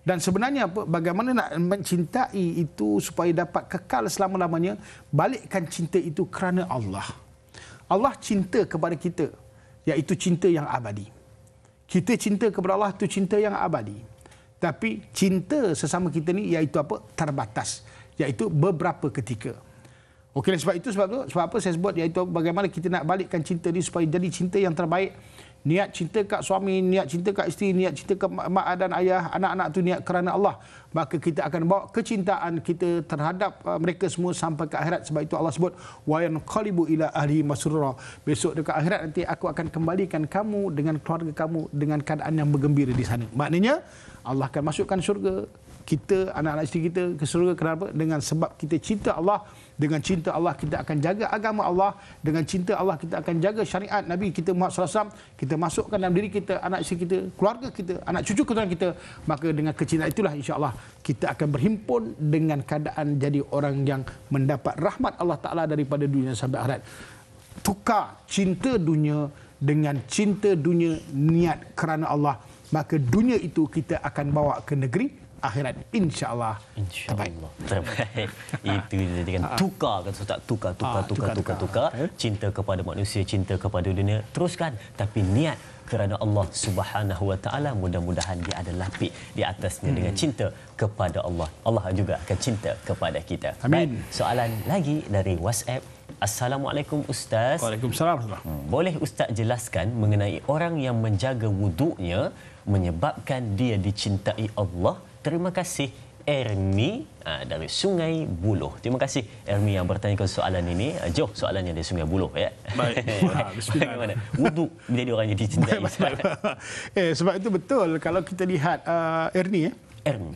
[SPEAKER 2] Dan sebenarnya apa? Bagaimana nak mencintai itu supaya dapat kekal selama-lamanya? Balikkan cinta itu kerana Allah. Allah. Allah cinta kepada kita iaitu cinta yang abadi. Kita cinta kepada Allah itu cinta yang abadi. Tapi cinta sesama kita ni iaitu apa? terbatas iaitu beberapa ketika. Okey sebab itu sebab tu sebab apa saya sebut iaitu bagaimana kita nak balikkan cinta ni supaya jadi cinta yang terbaik niat cinta kat suami, niat cinta kat isteri, niat cinta ke mak dan ayah, anak-anak tu niat kerana Allah. Maka kita akan bawa kecintaan kita terhadap uh, mereka semua sampai ke akhirat. Sebab itu Allah sebut, wayan قَلِبُ إِلَىٰ أَهْلِ مَسْرُرًا Besok dekat akhirat nanti aku akan kembalikan kamu dengan keluarga kamu dengan keadaan yang bergembira di sana. Maknanya Allah akan masukkan syurga kita, anak-anak isteri kita ke surga kenapa? Dengan sebab kita cinta Allah. Dengan cinta Allah kita akan jaga agama Allah. Dengan cinta Allah kita akan jaga syariat Nabi kita Muhammad SAW. Kita kita masukkan dalam diri kita, anak isteri kita, keluarga kita, anak cucu keturunan kita, maka dengan kecinta itulah Insyaallah kita akan berhimpun dengan keadaan jadi orang yang mendapat rahmat Allah Taala daripada dunia sampai akhirat. Tukar cinta dunia dengan cinta dunia niat kerana Allah, maka dunia itu kita akan bawa ke negeri akhirat insyaallah Insya terbaik.
[SPEAKER 1] terbaik <laughs> itu jadi kan ah. tukar kan tak ah, tukar tukar tukar tukar tukar cinta kepada manusia cinta kepada dunia teruskan tapi niat kerana Allah Subhanahu Wa Taala mudah-mudahan dia ada lapik di atasnya hmm. dengan cinta kepada Allah. Allah juga akan cinta kepada kita. Amin. Baik, soalan lagi dari WhatsApp. Assalamualaikum ustaz. Waalaikumsalam. Hmm, boleh ustaz jelaskan mengenai orang yang menjaga wuduknya menyebabkan dia dicintai Allah Terima kasih Ermi ah, dari Sungai Buloh. Terima kasih Ermi yang bertanya ke soalan ini. Ah, jo, soalan yang dari Sungai Buloh ya. Baik. <laughs> Bagaimana? Wudu menjadi orang yang dicintai. Baik, baik,
[SPEAKER 2] baik. <laughs> Eh, sebab itu betul kalau kita lihat uh, ah, Ermi ya. Eh? Ermi.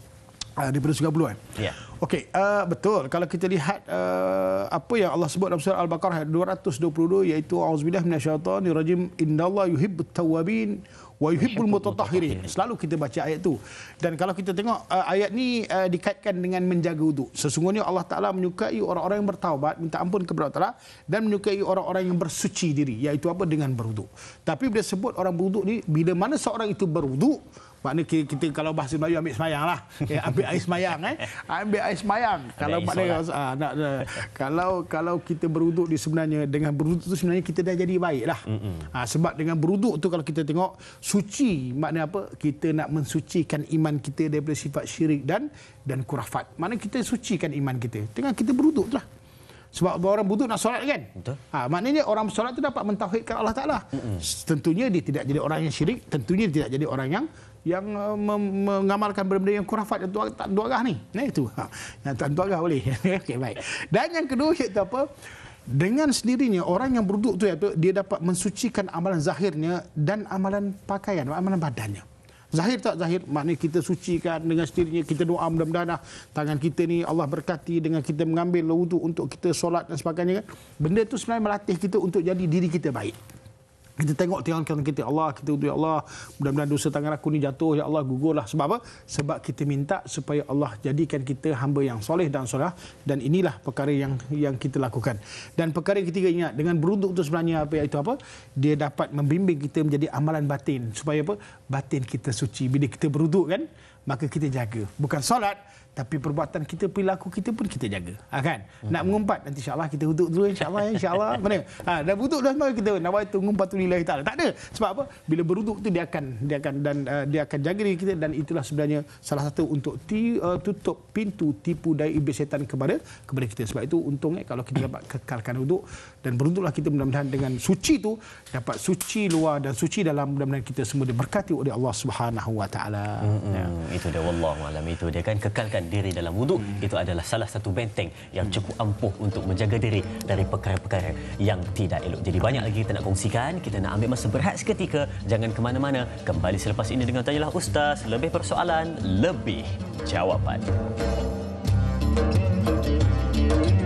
[SPEAKER 2] Uh, daripada Sungai Buloh kan? Ya. Okey, uh, betul. Kalau kita lihat
[SPEAKER 3] uh,
[SPEAKER 2] apa yang Allah sebut dalam surah Al-Baqarah 222 iaitu auzubillahi minasyaitonirrajim innallaha yuhibbut tawwabin wa yuhibbul mutatahhirin. Selalu kita baca ayat tu. Dan kalau kita tengok uh, ayat ni uh, dikaitkan dengan menjaga wuduk. Sesungguhnya Allah Taala menyukai orang-orang yang bertaubat, minta ampun kepada Allah Taala dan menyukai orang-orang yang bersuci diri, iaitu apa dengan berwuduk. Tapi bila sebut orang berwuduk ni bila mana seorang itu berwuduk, Maknanya kita, kita kalau bahasa Melayu ambil semayang lah. Ya, <laughs> ambil air semayang eh. Ambil air semayang. kalau maknanya, ah, nak, nak, eh, kalau kalau kita beruduk di sebenarnya, dengan beruduk tu sebenarnya kita dah jadi baik lah. Mm-hmm. Ah, sebab dengan beruduk tu kalau kita tengok, suci maknanya apa? Kita nak mensucikan iman kita daripada sifat syirik dan dan kurafat. Maknanya kita sucikan iman kita. Dengan kita beruduk tu lah. Sebab orang buduk nak solat kan? Betul. Ha, maknanya orang solat tu dapat mentauhidkan Allah Ta'ala. Mm-hmm. Tentunya dia tidak jadi orang yang syirik. Tentunya dia tidak jadi orang yang yang uh, mengamalkan benda-benda yang kurafat yang tuan tak dua ni. Nah itu. Ha. Yang tuan dua boleh. <laughs> Okey baik. Dan yang kedua iaitu apa? Dengan sendirinya orang yang berduduk tu iaitu dia dapat mensucikan amalan zahirnya dan amalan pakaian, amalan badannya. Zahir tak zahir, maknanya kita sucikan dengan sendirinya, kita doa mudah-mudahan lah. tangan kita ni Allah berkati dengan kita mengambil wudu untuk kita solat dan sebagainya kan. Benda tu sebenarnya melatih kita untuk jadi diri kita baik kita tengok tangan kita Allah kita doa ya Allah mudah-mudahan dosa tangan aku ni jatuh ya Allah gugurlah sebab apa sebab kita minta supaya Allah jadikan kita hamba yang soleh dan soleh dan inilah perkara yang yang kita lakukan dan perkara yang ketiga ingat dengan beruntung tu sebenarnya apa iaitu apa dia dapat membimbing kita menjadi amalan batin supaya apa batin kita suci bila kita beruntung kan maka kita jaga bukan solat tapi perbuatan kita perilaku kita pun kita jaga ha, kan hmm. nak mengumpat nanti insyaallah kita wuduk dulu insyaallah insyaallah <laughs> mana ha dah wuduk dah semua kita nak buat tunggu patu lillahi taala tak ada sebab apa bila berwuduk tu dia akan dia akan dan uh, dia akan jaga diri kita dan itulah sebenarnya salah satu untuk ti, uh, tutup pintu tipu daya iblis setan kepada kepada kita sebab itu untungnya eh, kalau kita dapat kekalkan wuduk dan beruntunglah kita mudah-mudahan dengan suci tu dapat suci luar dan suci dalam mudah-mudahan kita semua diberkati oleh Allah Subhanahu wa taala
[SPEAKER 1] itu dia wallahu alam itu dia kan kekalkan menyucikan diri dalam wuduk hmm. itu adalah salah satu benteng yang hmm. cukup ampuh untuk menjaga diri dari perkara-perkara yang tidak elok. Jadi banyak lagi kita nak kongsikan, kita nak ambil masa berehat seketika. Jangan ke mana-mana. Kembali selepas ini dengan tanyalah ustaz, lebih persoalan, lebih jawapan. Thank you.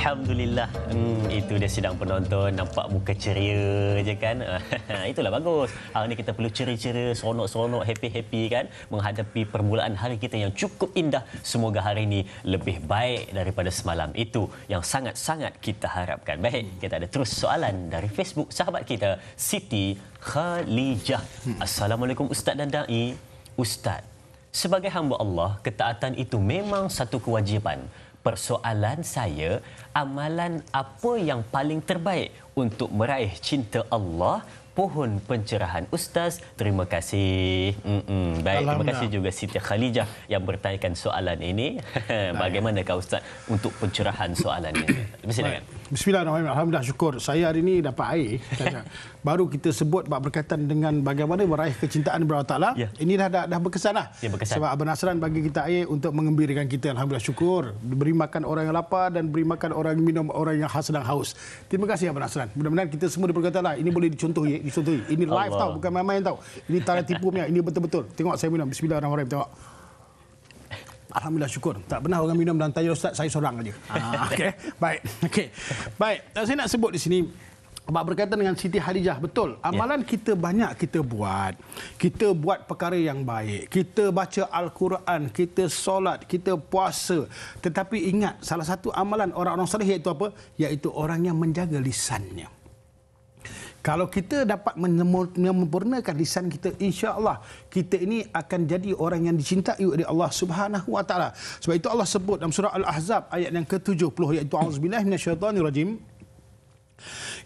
[SPEAKER 1] Alhamdulillah. Hmm, itu dia sidang penonton. Nampak muka ceria je kan. <laughs> Itulah bagus. Hari ini kita perlu ceria-ceria, seronok-seronok, happy-happy kan. Menghadapi permulaan hari kita yang cukup indah. Semoga hari ini lebih baik daripada semalam. Itu yang sangat-sangat kita harapkan. Baik, kita ada terus soalan dari Facebook sahabat kita, Siti Khalijah. Hmm. Assalamualaikum Ustaz dan Da'i. Ustaz, sebagai hamba Allah, ketaatan itu memang satu kewajipan persoalan saya amalan apa yang paling terbaik untuk meraih cinta Allah pohon pencerahan ustaz terima kasih hmm baik terima kasih juga Siti Khalijah yang bertanyakan soalan ini <laughs> bagaimana kau ustaz untuk pencerahan soalan ini silakan
[SPEAKER 2] Bismillahirrahmanirrahim. Alhamdulillah syukur. Saya hari ini dapat air. <laughs> Baru kita sebut bab berkaitan dengan bagaimana meraih kecintaan Allah Ta'ala. Ya. Ini dah, dah, dah berkesan lah. Ya, berkesan. Sebab Abang Nasran bagi kita air untuk mengembirakan kita. Alhamdulillah syukur. Beri makan orang yang lapar dan beri makan orang yang minum orang yang sedang haus. Terima kasih Abang Nasran. Mudah-mudahan kita semua diberkatan lah. Ini boleh dicontohi, ya, Dicontohi. Ini live Allah. tau. Bukan main-main tau. Ini tak ada tipu punya. Ini betul-betul. Tengok saya minum. Bismillahirrahmanirrahim. Tengok. Alhamdulillah syukur. Tak pernah orang minum dan tanya ustaz, saya seorang aja. Ah. <laughs> Okey. Baik. Okey. Baik. Eh, saya nak sebut di sini Abang berkaitan dengan Siti Khadijah betul ya. amalan ya. kita banyak kita buat kita buat perkara yang baik kita baca al-Quran kita solat kita puasa tetapi ingat salah satu amalan orang-orang saleh iaitu apa iaitu orang yang menjaga lisannya kalau kita dapat menyempurnakan lisan kita insya-Allah kita ini akan jadi orang yang dicintai oleh Allah Subhanahu Wa Taala. Sebab itu Allah sebut dalam surah Al-Ahzab ayat yang ke-70 iaitu auzubillahi minasyaitonir rajim.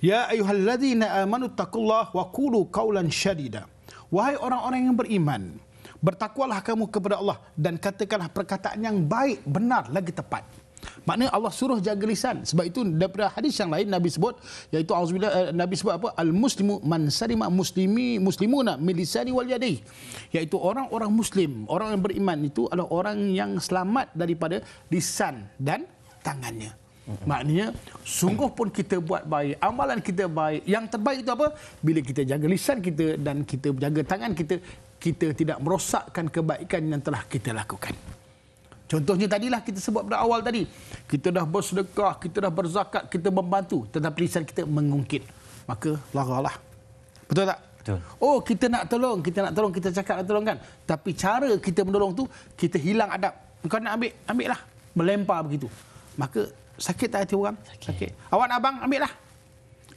[SPEAKER 2] Ya ayyuhalladzina amanu takulah wa qulu kaulan syadida. Wahai orang-orang yang beriman, bertakwalah kamu kepada Allah dan katakanlah perkataan yang baik, benar lagi tepat. Maknanya Allah suruh jaga lisan. Sebab itu daripada hadis yang lain Nabi sebut iaitu auzubillah eh, Nabi sebut apa? Al muslimu man salima muslimi muslimuna min lisani wal yadi. yaitu orang-orang muslim, orang yang beriman itu adalah orang yang selamat daripada lisan dan tangannya. Maknanya sungguh pun kita buat baik, amalan kita baik. Yang terbaik itu apa? Bila kita jaga lisan kita dan kita jaga tangan kita, kita tidak merosakkan kebaikan yang telah kita lakukan. Contohnya tadilah kita sebut pada awal tadi. Kita dah bersedekah, kita dah berzakat, kita membantu. Tetapi lisan kita mengungkit. Maka laralah. Betul tak? Betul. Oh, kita nak tolong, kita nak tolong, kita cakap nak tolong kan. Tapi cara kita menolong tu, kita hilang adab. Kau nak ambil, ambil lah. Melempar begitu. Maka sakit tak hati orang? Sakit. sakit. Awak nak abang, ambil lah.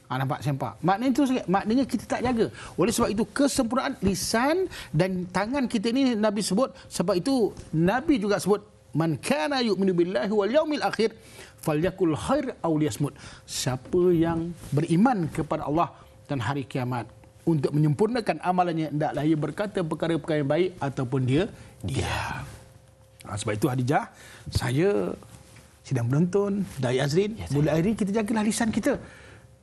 [SPEAKER 2] Ha, ah, nampak sempak. Maknanya tu sakit. Maknanya kita tak jaga. Oleh sebab itu, kesempurnaan lisan dan tangan kita ini Nabi sebut. Sebab itu, Nabi juga sebut man kana yu'minu billahi wal yaumil akhir falyakul khair aw liyasmut. Siapa yang beriman kepada Allah dan hari kiamat untuk menyempurnakan amalannya hendaklah ia berkata perkara-perkara yang baik ataupun dia diam. Ha, sebab itu Hadijah, saya sedang menonton Dai Azrin, ya, mulai hari kita jagalah lisan kita.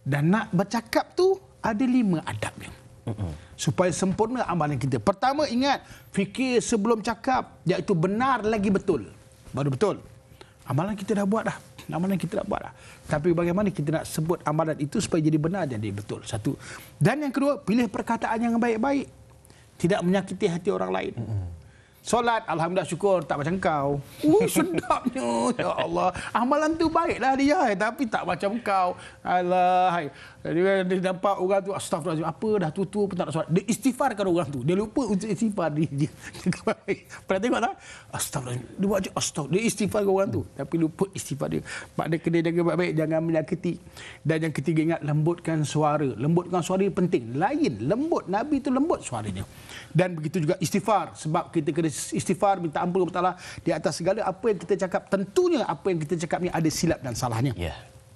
[SPEAKER 2] Dan nak bercakap tu ada lima adab adabnya. Supaya sempurna amalan kita. Pertama ingat fikir sebelum cakap iaitu benar lagi betul baru betul. Amalan kita dah buat dah. Amalan kita dah buat dah. Tapi bagaimana kita nak sebut amalan itu supaya jadi benar jadi betul. Satu. Dan yang kedua, pilih perkataan yang baik-baik. Tidak menyakiti hati orang lain. Solat, Alhamdulillah syukur, tak macam kau. <laughs> Uh, sedapnya, ya Allah. Amalan tu baiklah dia, tapi tak macam kau. Alah, jadi dia nampak orang tu astagfirullahalazim apa dah tutup pun tak nak solat dia istighfarkan orang tu dia lupa untuk istighfar di. dia, <laughs> dia pernah tengok tak astagfirullahalazim dia buat je astagfirullah dia istighfarkan orang tu tapi lupa istighfar dia pada kena jaga baik-baik jangan menyakiti dan yang ketiga ingat lembutkan suara lembutkan suara penting lain lembut nabi tu lembut suaranya dan begitu juga istighfar sebab kita kena istighfar minta ampun kepada Allah di atas segala apa yang kita cakap tentunya apa yang kita cakap ni ada silap dan salahnya yeah.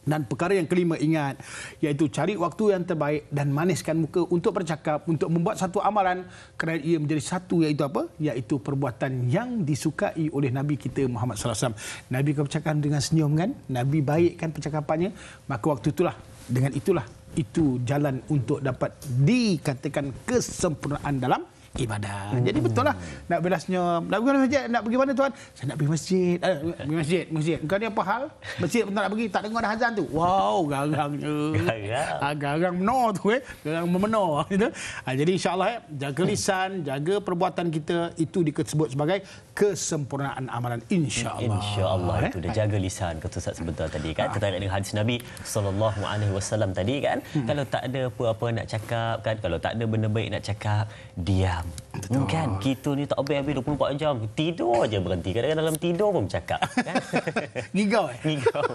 [SPEAKER 2] Dan perkara yang kelima ingat iaitu cari waktu yang terbaik dan maniskan muka untuk bercakap untuk membuat satu amalan kerana ia menjadi satu iaitu apa iaitu perbuatan yang disukai oleh Nabi kita Muhammad sallallahu alaihi wasallam. Nabi kau bercakap dengan senyum kan? Nabi baikkan percakapannya maka waktu itulah dengan itulah itu jalan untuk dapat dikatakan kesempurnaan dalam ibadah. Hmm. Jadi betul lah. Nak bila senyum. Nak pergi masjid? Nak pergi mana tuan? Saya nak pergi masjid. Eh, pergi masjid. masjid. Kau ni apa hal? Masjid pun tak nak pergi. Tak dengar dah azan tu. Wow, garangnya. Garang. Ha, garang menor tu eh. Garang memenor. <laughs> Gitu. Ha, jadi insyaAllah eh. Jaga lisan, jaga perbuatan kita. Itu disebut sebagai kesempurnaan amalan. InsyaAllah. InsyaAllah. Eh? Itu
[SPEAKER 1] dah jaga lisan. Kata Ustaz sebentar tadi kan. Ah. Kita dengan hadis Nabi SAW tadi kan. Hmm. Kalau tak ada apa-apa nak cakap kan. Kalau tak ada benda baik nak cakap. dia Faham. Betul. Kan ah. kita ni tak habis-habis 24 jam. Tidur aje berhenti. Kadang-kadang dalam tidur pun bercakap. Kan? <laughs> Ngigau eh? Ngigau.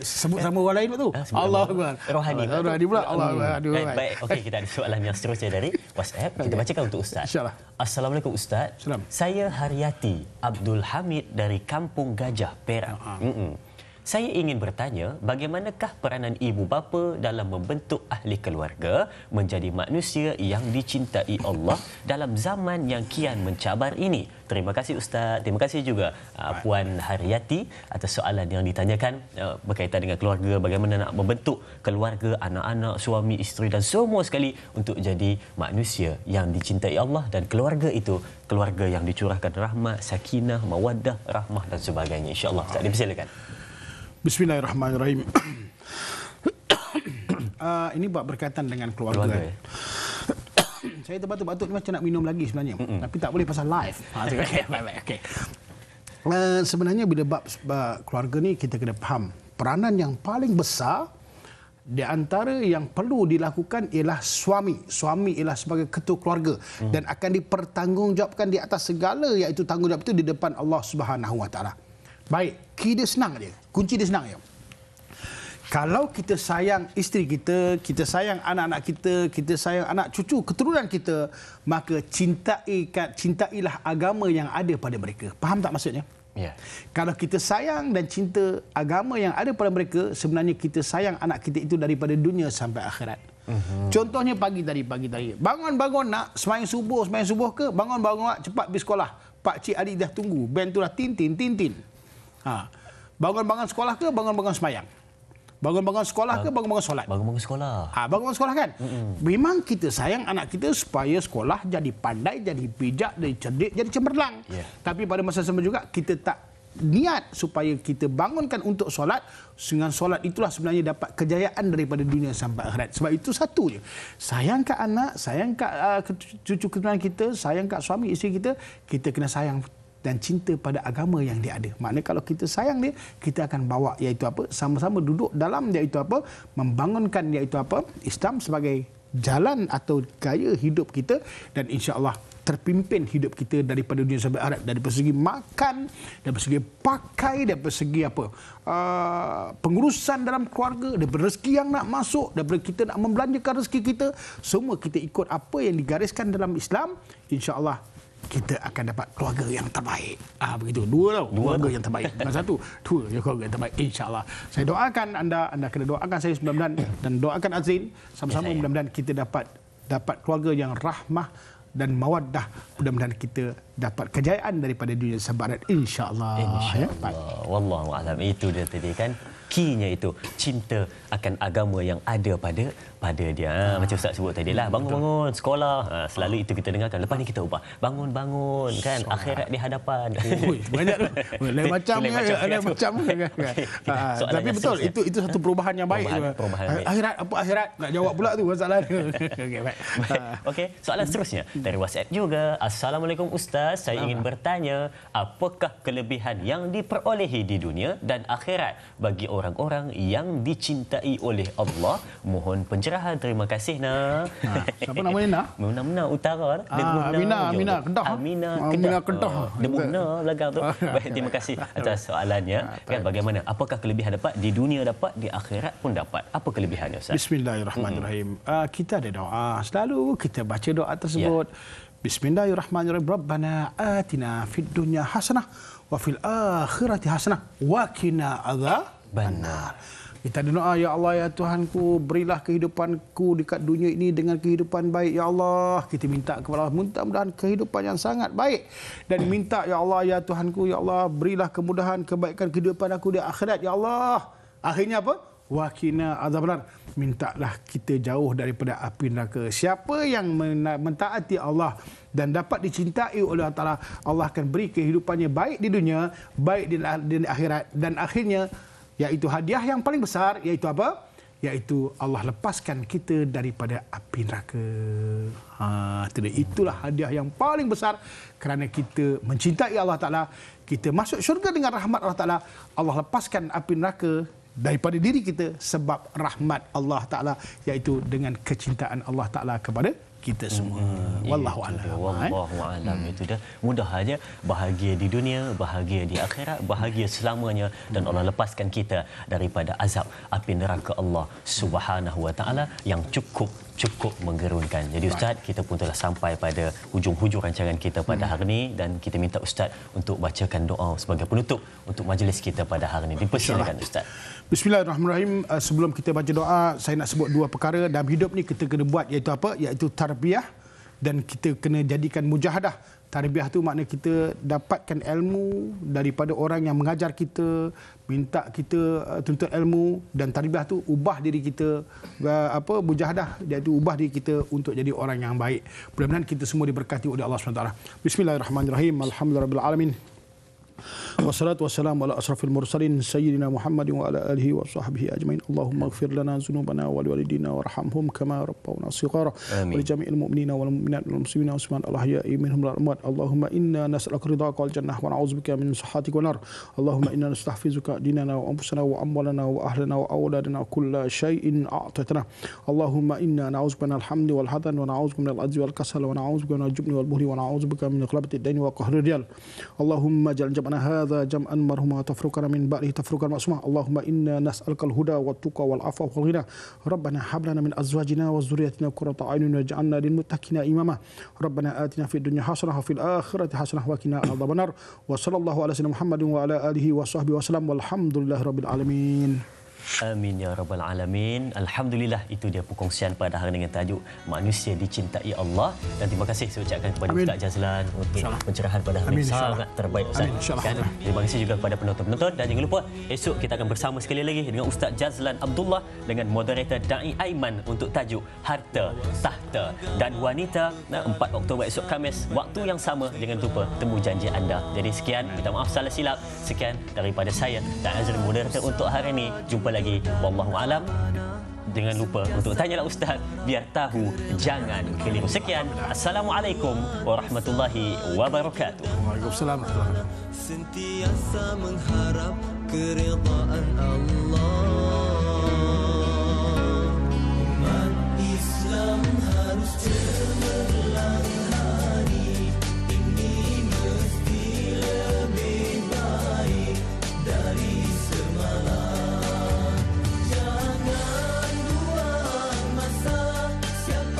[SPEAKER 1] Sebut sama orang lain tu. Ah, Allah Akbar. Rohani. Allah Rohani pula. Hmm. Allah Akbar. baik, okey kita ada soalan yang seterusnya dari WhatsApp. Kita bacakan untuk Ustaz. InsyaAllah. Assalamualaikum Ustaz. Salam. Saya Haryati Abdul Hamid dari Kampung Gajah, Perak. Uh-huh. Saya ingin bertanya, bagaimanakah peranan ibu bapa dalam membentuk ahli keluarga menjadi manusia yang dicintai Allah dalam zaman yang kian mencabar ini? Terima kasih Ustaz. Terima kasih juga uh, Puan Haryati atas soalan yang ditanyakan uh, berkaitan dengan keluarga. Bagaimana nak membentuk keluarga, anak-anak, suami, isteri dan semua sekali untuk jadi manusia yang dicintai Allah dan keluarga itu keluarga yang dicurahkan rahmat, sakinah, mawadah rahmah dan sebagainya. InsyaAllah. Ustaz, dipersilakan. Bismillahirrahmanirrahim.
[SPEAKER 2] uh, <coughs> ini buat berkaitan dengan keluarga. keluarga ya? <coughs> saya terbatuk-batuk ni macam nak minum lagi sebenarnya. Mm-mm. Tapi tak boleh pasal live. Ha, <laughs> okay, okay, okay. Uh, sebenarnya bila bab uh, keluarga ni kita kena faham peranan yang paling besar di antara yang perlu dilakukan ialah suami. Suami ialah sebagai ketua keluarga hmm. dan akan dipertanggungjawabkan di atas segala iaitu tanggungjawab itu di depan Allah Subhanahu Baik, kira senang dia. Kunci dia senang ya. Kalau kita sayang isteri kita, kita sayang anak-anak kita, kita sayang anak cucu keturunan kita, maka cintai cintailah agama yang ada pada mereka. Faham tak maksudnya? Ya. Kalau kita sayang dan cinta agama yang ada pada mereka, sebenarnya kita sayang anak kita itu daripada dunia sampai akhirat. Mhm. Contohnya pagi tadi, pagi tadi. Bangun-bangun nak semain subuh, semain subuh ke? Bangun-bangun nak cepat pergi sekolah. Pak cik adik dah tunggu. bentulah tintin tintin. Ha. Bangun-bangun sekolah ke bangun-bangun semayang? Bangun-bangun sekolah ke ah. bangun-bangun solat? Bangun-bangun sekolah. Ha, bangun-bangun sekolah kan? Mm-mm. Memang kita sayang anak kita supaya sekolah jadi pandai, jadi bijak, jadi cerdik, jadi cemerlang. Yeah. Tapi pada masa sama juga kita tak niat supaya kita bangunkan untuk solat. Dengan solat itulah sebenarnya dapat kejayaan daripada dunia sampai akhirat. Sebab itu satu je. Sayang kat anak, sayang kat ah, uh, cucu keturunan kita, sayang kat suami, isteri kita, kita kena sayang dan cinta pada agama yang dia ada. Maknanya kalau kita sayang dia, kita akan bawa iaitu apa? Sama-sama duduk dalam iaitu apa? Membangunkan iaitu apa? Islam sebagai jalan atau gaya hidup kita dan insya-Allah terpimpin hidup kita daripada dunia sampai Arab dari segi makan dari segi pakai dari segi apa uh, pengurusan dalam keluarga dari rezeki yang nak masuk daripada kita nak membelanjakan rezeki kita semua kita ikut apa yang digariskan dalam Islam Insya Allah kita akan dapat keluarga yang terbaik. Ah begitu. Dua tau. Dua keluarga tak? yang terbaik. Bukan satu. Dua yang keluarga yang terbaik insya-Allah. Saya doakan anda anda kena doakan saya mudah dan doakan Azrin sama-sama ya, mudah-mudahan kita dapat dapat keluarga yang rahmah dan mawaddah mudah-mudahan kita dapat kejayaan daripada dunia sebarat insya-Allah. Insya-Allah. Ya,
[SPEAKER 1] Wallahu itu dia tadi kan kinya itu cinta akan agama yang ada pada pada dia. Ha. Macam Ustaz sebut tadi lah, bangun-bangun, sekolah. Ha, selalu itu kita dengarkan. Lepas ni kita ubah. Bangun-bangun, kan? Sholat. Akhirat di hadapan. Oh, ui, banyak. Lain macam. Lain macam. Kan? Tapi betul, itu itu satu perubahan yang baik. Perubahan, perubahan baik. Akhirat, apa akhirat? Nak jawab pula tu masalah dia. <laughs> Okey, baik. Okey, soalan seterusnya. Hmm. Dari WhatsApp juga. Assalamualaikum Ustaz. Saya ingin bertanya, apakah kelebihan yang diperolehi di dunia dan akhirat bagi orang-orang yang dicintai oleh Allah? Mohon penjelasan pencerahan. Terima kasih na. Ha. Siapa namanya nak? <laughs> mena Mina, utara. Ah, Amina, Amina
[SPEAKER 2] Kedah. Mina, ah, Kedah. Amina Kedah. Mina, oh,
[SPEAKER 1] belakang tu. <laughs> Baik, terima kasih atas soalannya. Ha, kan, bagaimana? Apakah kelebihan dapat? Di dunia dapat, di akhirat pun dapat. Apa kelebihannya Ustaz?
[SPEAKER 2] Bismillahirrahmanirrahim. Hmm. Uh, kita ada doa. Selalu kita baca doa tersebut. Ya. Bismillahirrahmanirrahim. Rabbana atina fid dunya hasanah. Wa fil akhirati hasanah. Wa kina adha. Benar. Kita ada doa, Ya Allah, Ya Tuhanku, berilah kehidupanku dekat dunia ini dengan kehidupan baik, Ya Allah. Kita minta kepada Allah, mudah-mudahan kehidupan yang sangat baik. Dan minta, Ya Allah, Ya Tuhanku, Ya Allah, berilah kemudahan, kebaikan kehidupan aku di akhirat, Ya Allah. Akhirnya apa? Wakina azab benar. Mintalah kita jauh daripada api neraka. Siapa yang mentaati Allah dan dapat dicintai oleh Allah, Allah akan beri kehidupannya baik di dunia, baik di akhirat. Dan akhirnya, iaitu hadiah yang paling besar iaitu apa iaitu Allah lepaskan kita daripada api neraka. Ha tidak itulah hadiah yang paling besar kerana kita mencintai Allah Taala, kita masuk syurga dengan rahmat Allah Taala. Allah lepaskan api neraka daripada diri kita sebab rahmat Allah Taala iaitu dengan kecintaan Allah Taala kepada kita hmm, semua. Hmm, hmm.
[SPEAKER 1] Wallahu a'lam. Eh? alam hmm. itu dah mudah aja bahagia di dunia, bahagia di akhirat, bahagia selamanya dan Allah lepaskan kita daripada azab api neraka Allah Subhanahu wa taala yang cukup cukup menggerunkan. Jadi Ustaz, kita pun telah sampai pada hujung-hujung rancangan kita pada hmm. hari ini dan kita minta Ustaz untuk bacakan doa sebagai penutup untuk majlis kita pada hari ini. Dipersilakan Ustaz.
[SPEAKER 2] Bismillahirrahmanirrahim. Uh, sebelum kita baca doa, saya nak sebut dua perkara dalam hidup ni kita kena buat iaitu apa? Iaitu tarbiyah dan kita kena jadikan mujahadah. Tarbiyah tu makna kita dapatkan ilmu daripada orang yang mengajar kita, minta kita uh, tuntut ilmu dan tarbiyah tu ubah diri kita uh, apa mujahadah iaitu ubah diri kita untuk jadi orang yang baik. Mudah-mudahan kita semua diberkati oleh Allah SWT. Bismillahirrahmanirrahim. Alhamdulillahirabbil alamin. والصلاة والسلام على أشرف المرسلين سيدنا محمد وعلى آله وصحبه أجمعين اللهم اغفر لنا ذنوبنا ولوالدينا وارحمهم كما ربونا صغارا ولجميع المؤمنين والمؤمنات والمسلمين والمسلمات الأحياء منهم الأموات اللهم إنا نسألك رضاك والجنة ونعوذ بك من صحتك والنار اللهم إنا نستحفظك ديننا وأنفسنا وأموالنا وأهلنا وأولادنا كل شيء أعطيتنا اللهم إنا نعوذ بك من الحمد والحزن ونعوذ بك من العجز والكسل ونعوذ بك من الجبن والبهل ونعوذ بك من غلبة الدين وقهر الرجال اللهم اجعل جمعنا هذا hadha jam'an marhuma tafruqana min ba'di tafruqan ma'suma Allahumma inna nas'alka al-huda wa tuqa wal afa wal ghina Rabbana hab lana min azwajina wa dhurriyyatina qurrata a'yunin waj'alna lil muttaqina imama Rabbana atina fid dunya hasanah wa fil akhirati hasanah wa qina adhaban nar wa sallallahu ala sayyidina Muhammadin wa ala alihi wa sahbihi wa sallam
[SPEAKER 1] walhamdulillahi rabbil alamin Amin ya rabbal alamin. Alhamdulillah itu dia perkongsian pada hari dengan tajuk manusia dicintai Allah dan terima kasih saya ucapkan kepada Ustaz Jazlan untuk pencerahan pada hari ini sangat terbaik Ustaz. Amin. Dan terima kasih juga kepada penonton-penonton dan jangan lupa esok kita akan bersama sekali lagi dengan Ustaz Jazlan Abdullah dengan moderator Dai Aiman untuk tajuk Harta Tahta dan Wanita 4 Oktober esok Khamis waktu yang sama jangan lupa temu janji anda. Jadi sekian minta maaf salah silap. Sekian daripada saya dan Azrul moderator untuk hari ini. Jumpa lagi lagi wallahu alam dengan lupa untuk tanyalah ustaz biar tahu jangan keliru sekian assalamualaikum warahmatullahi wabarakatuh Waalaikumsalam sentiasa mengharap keridaan Allah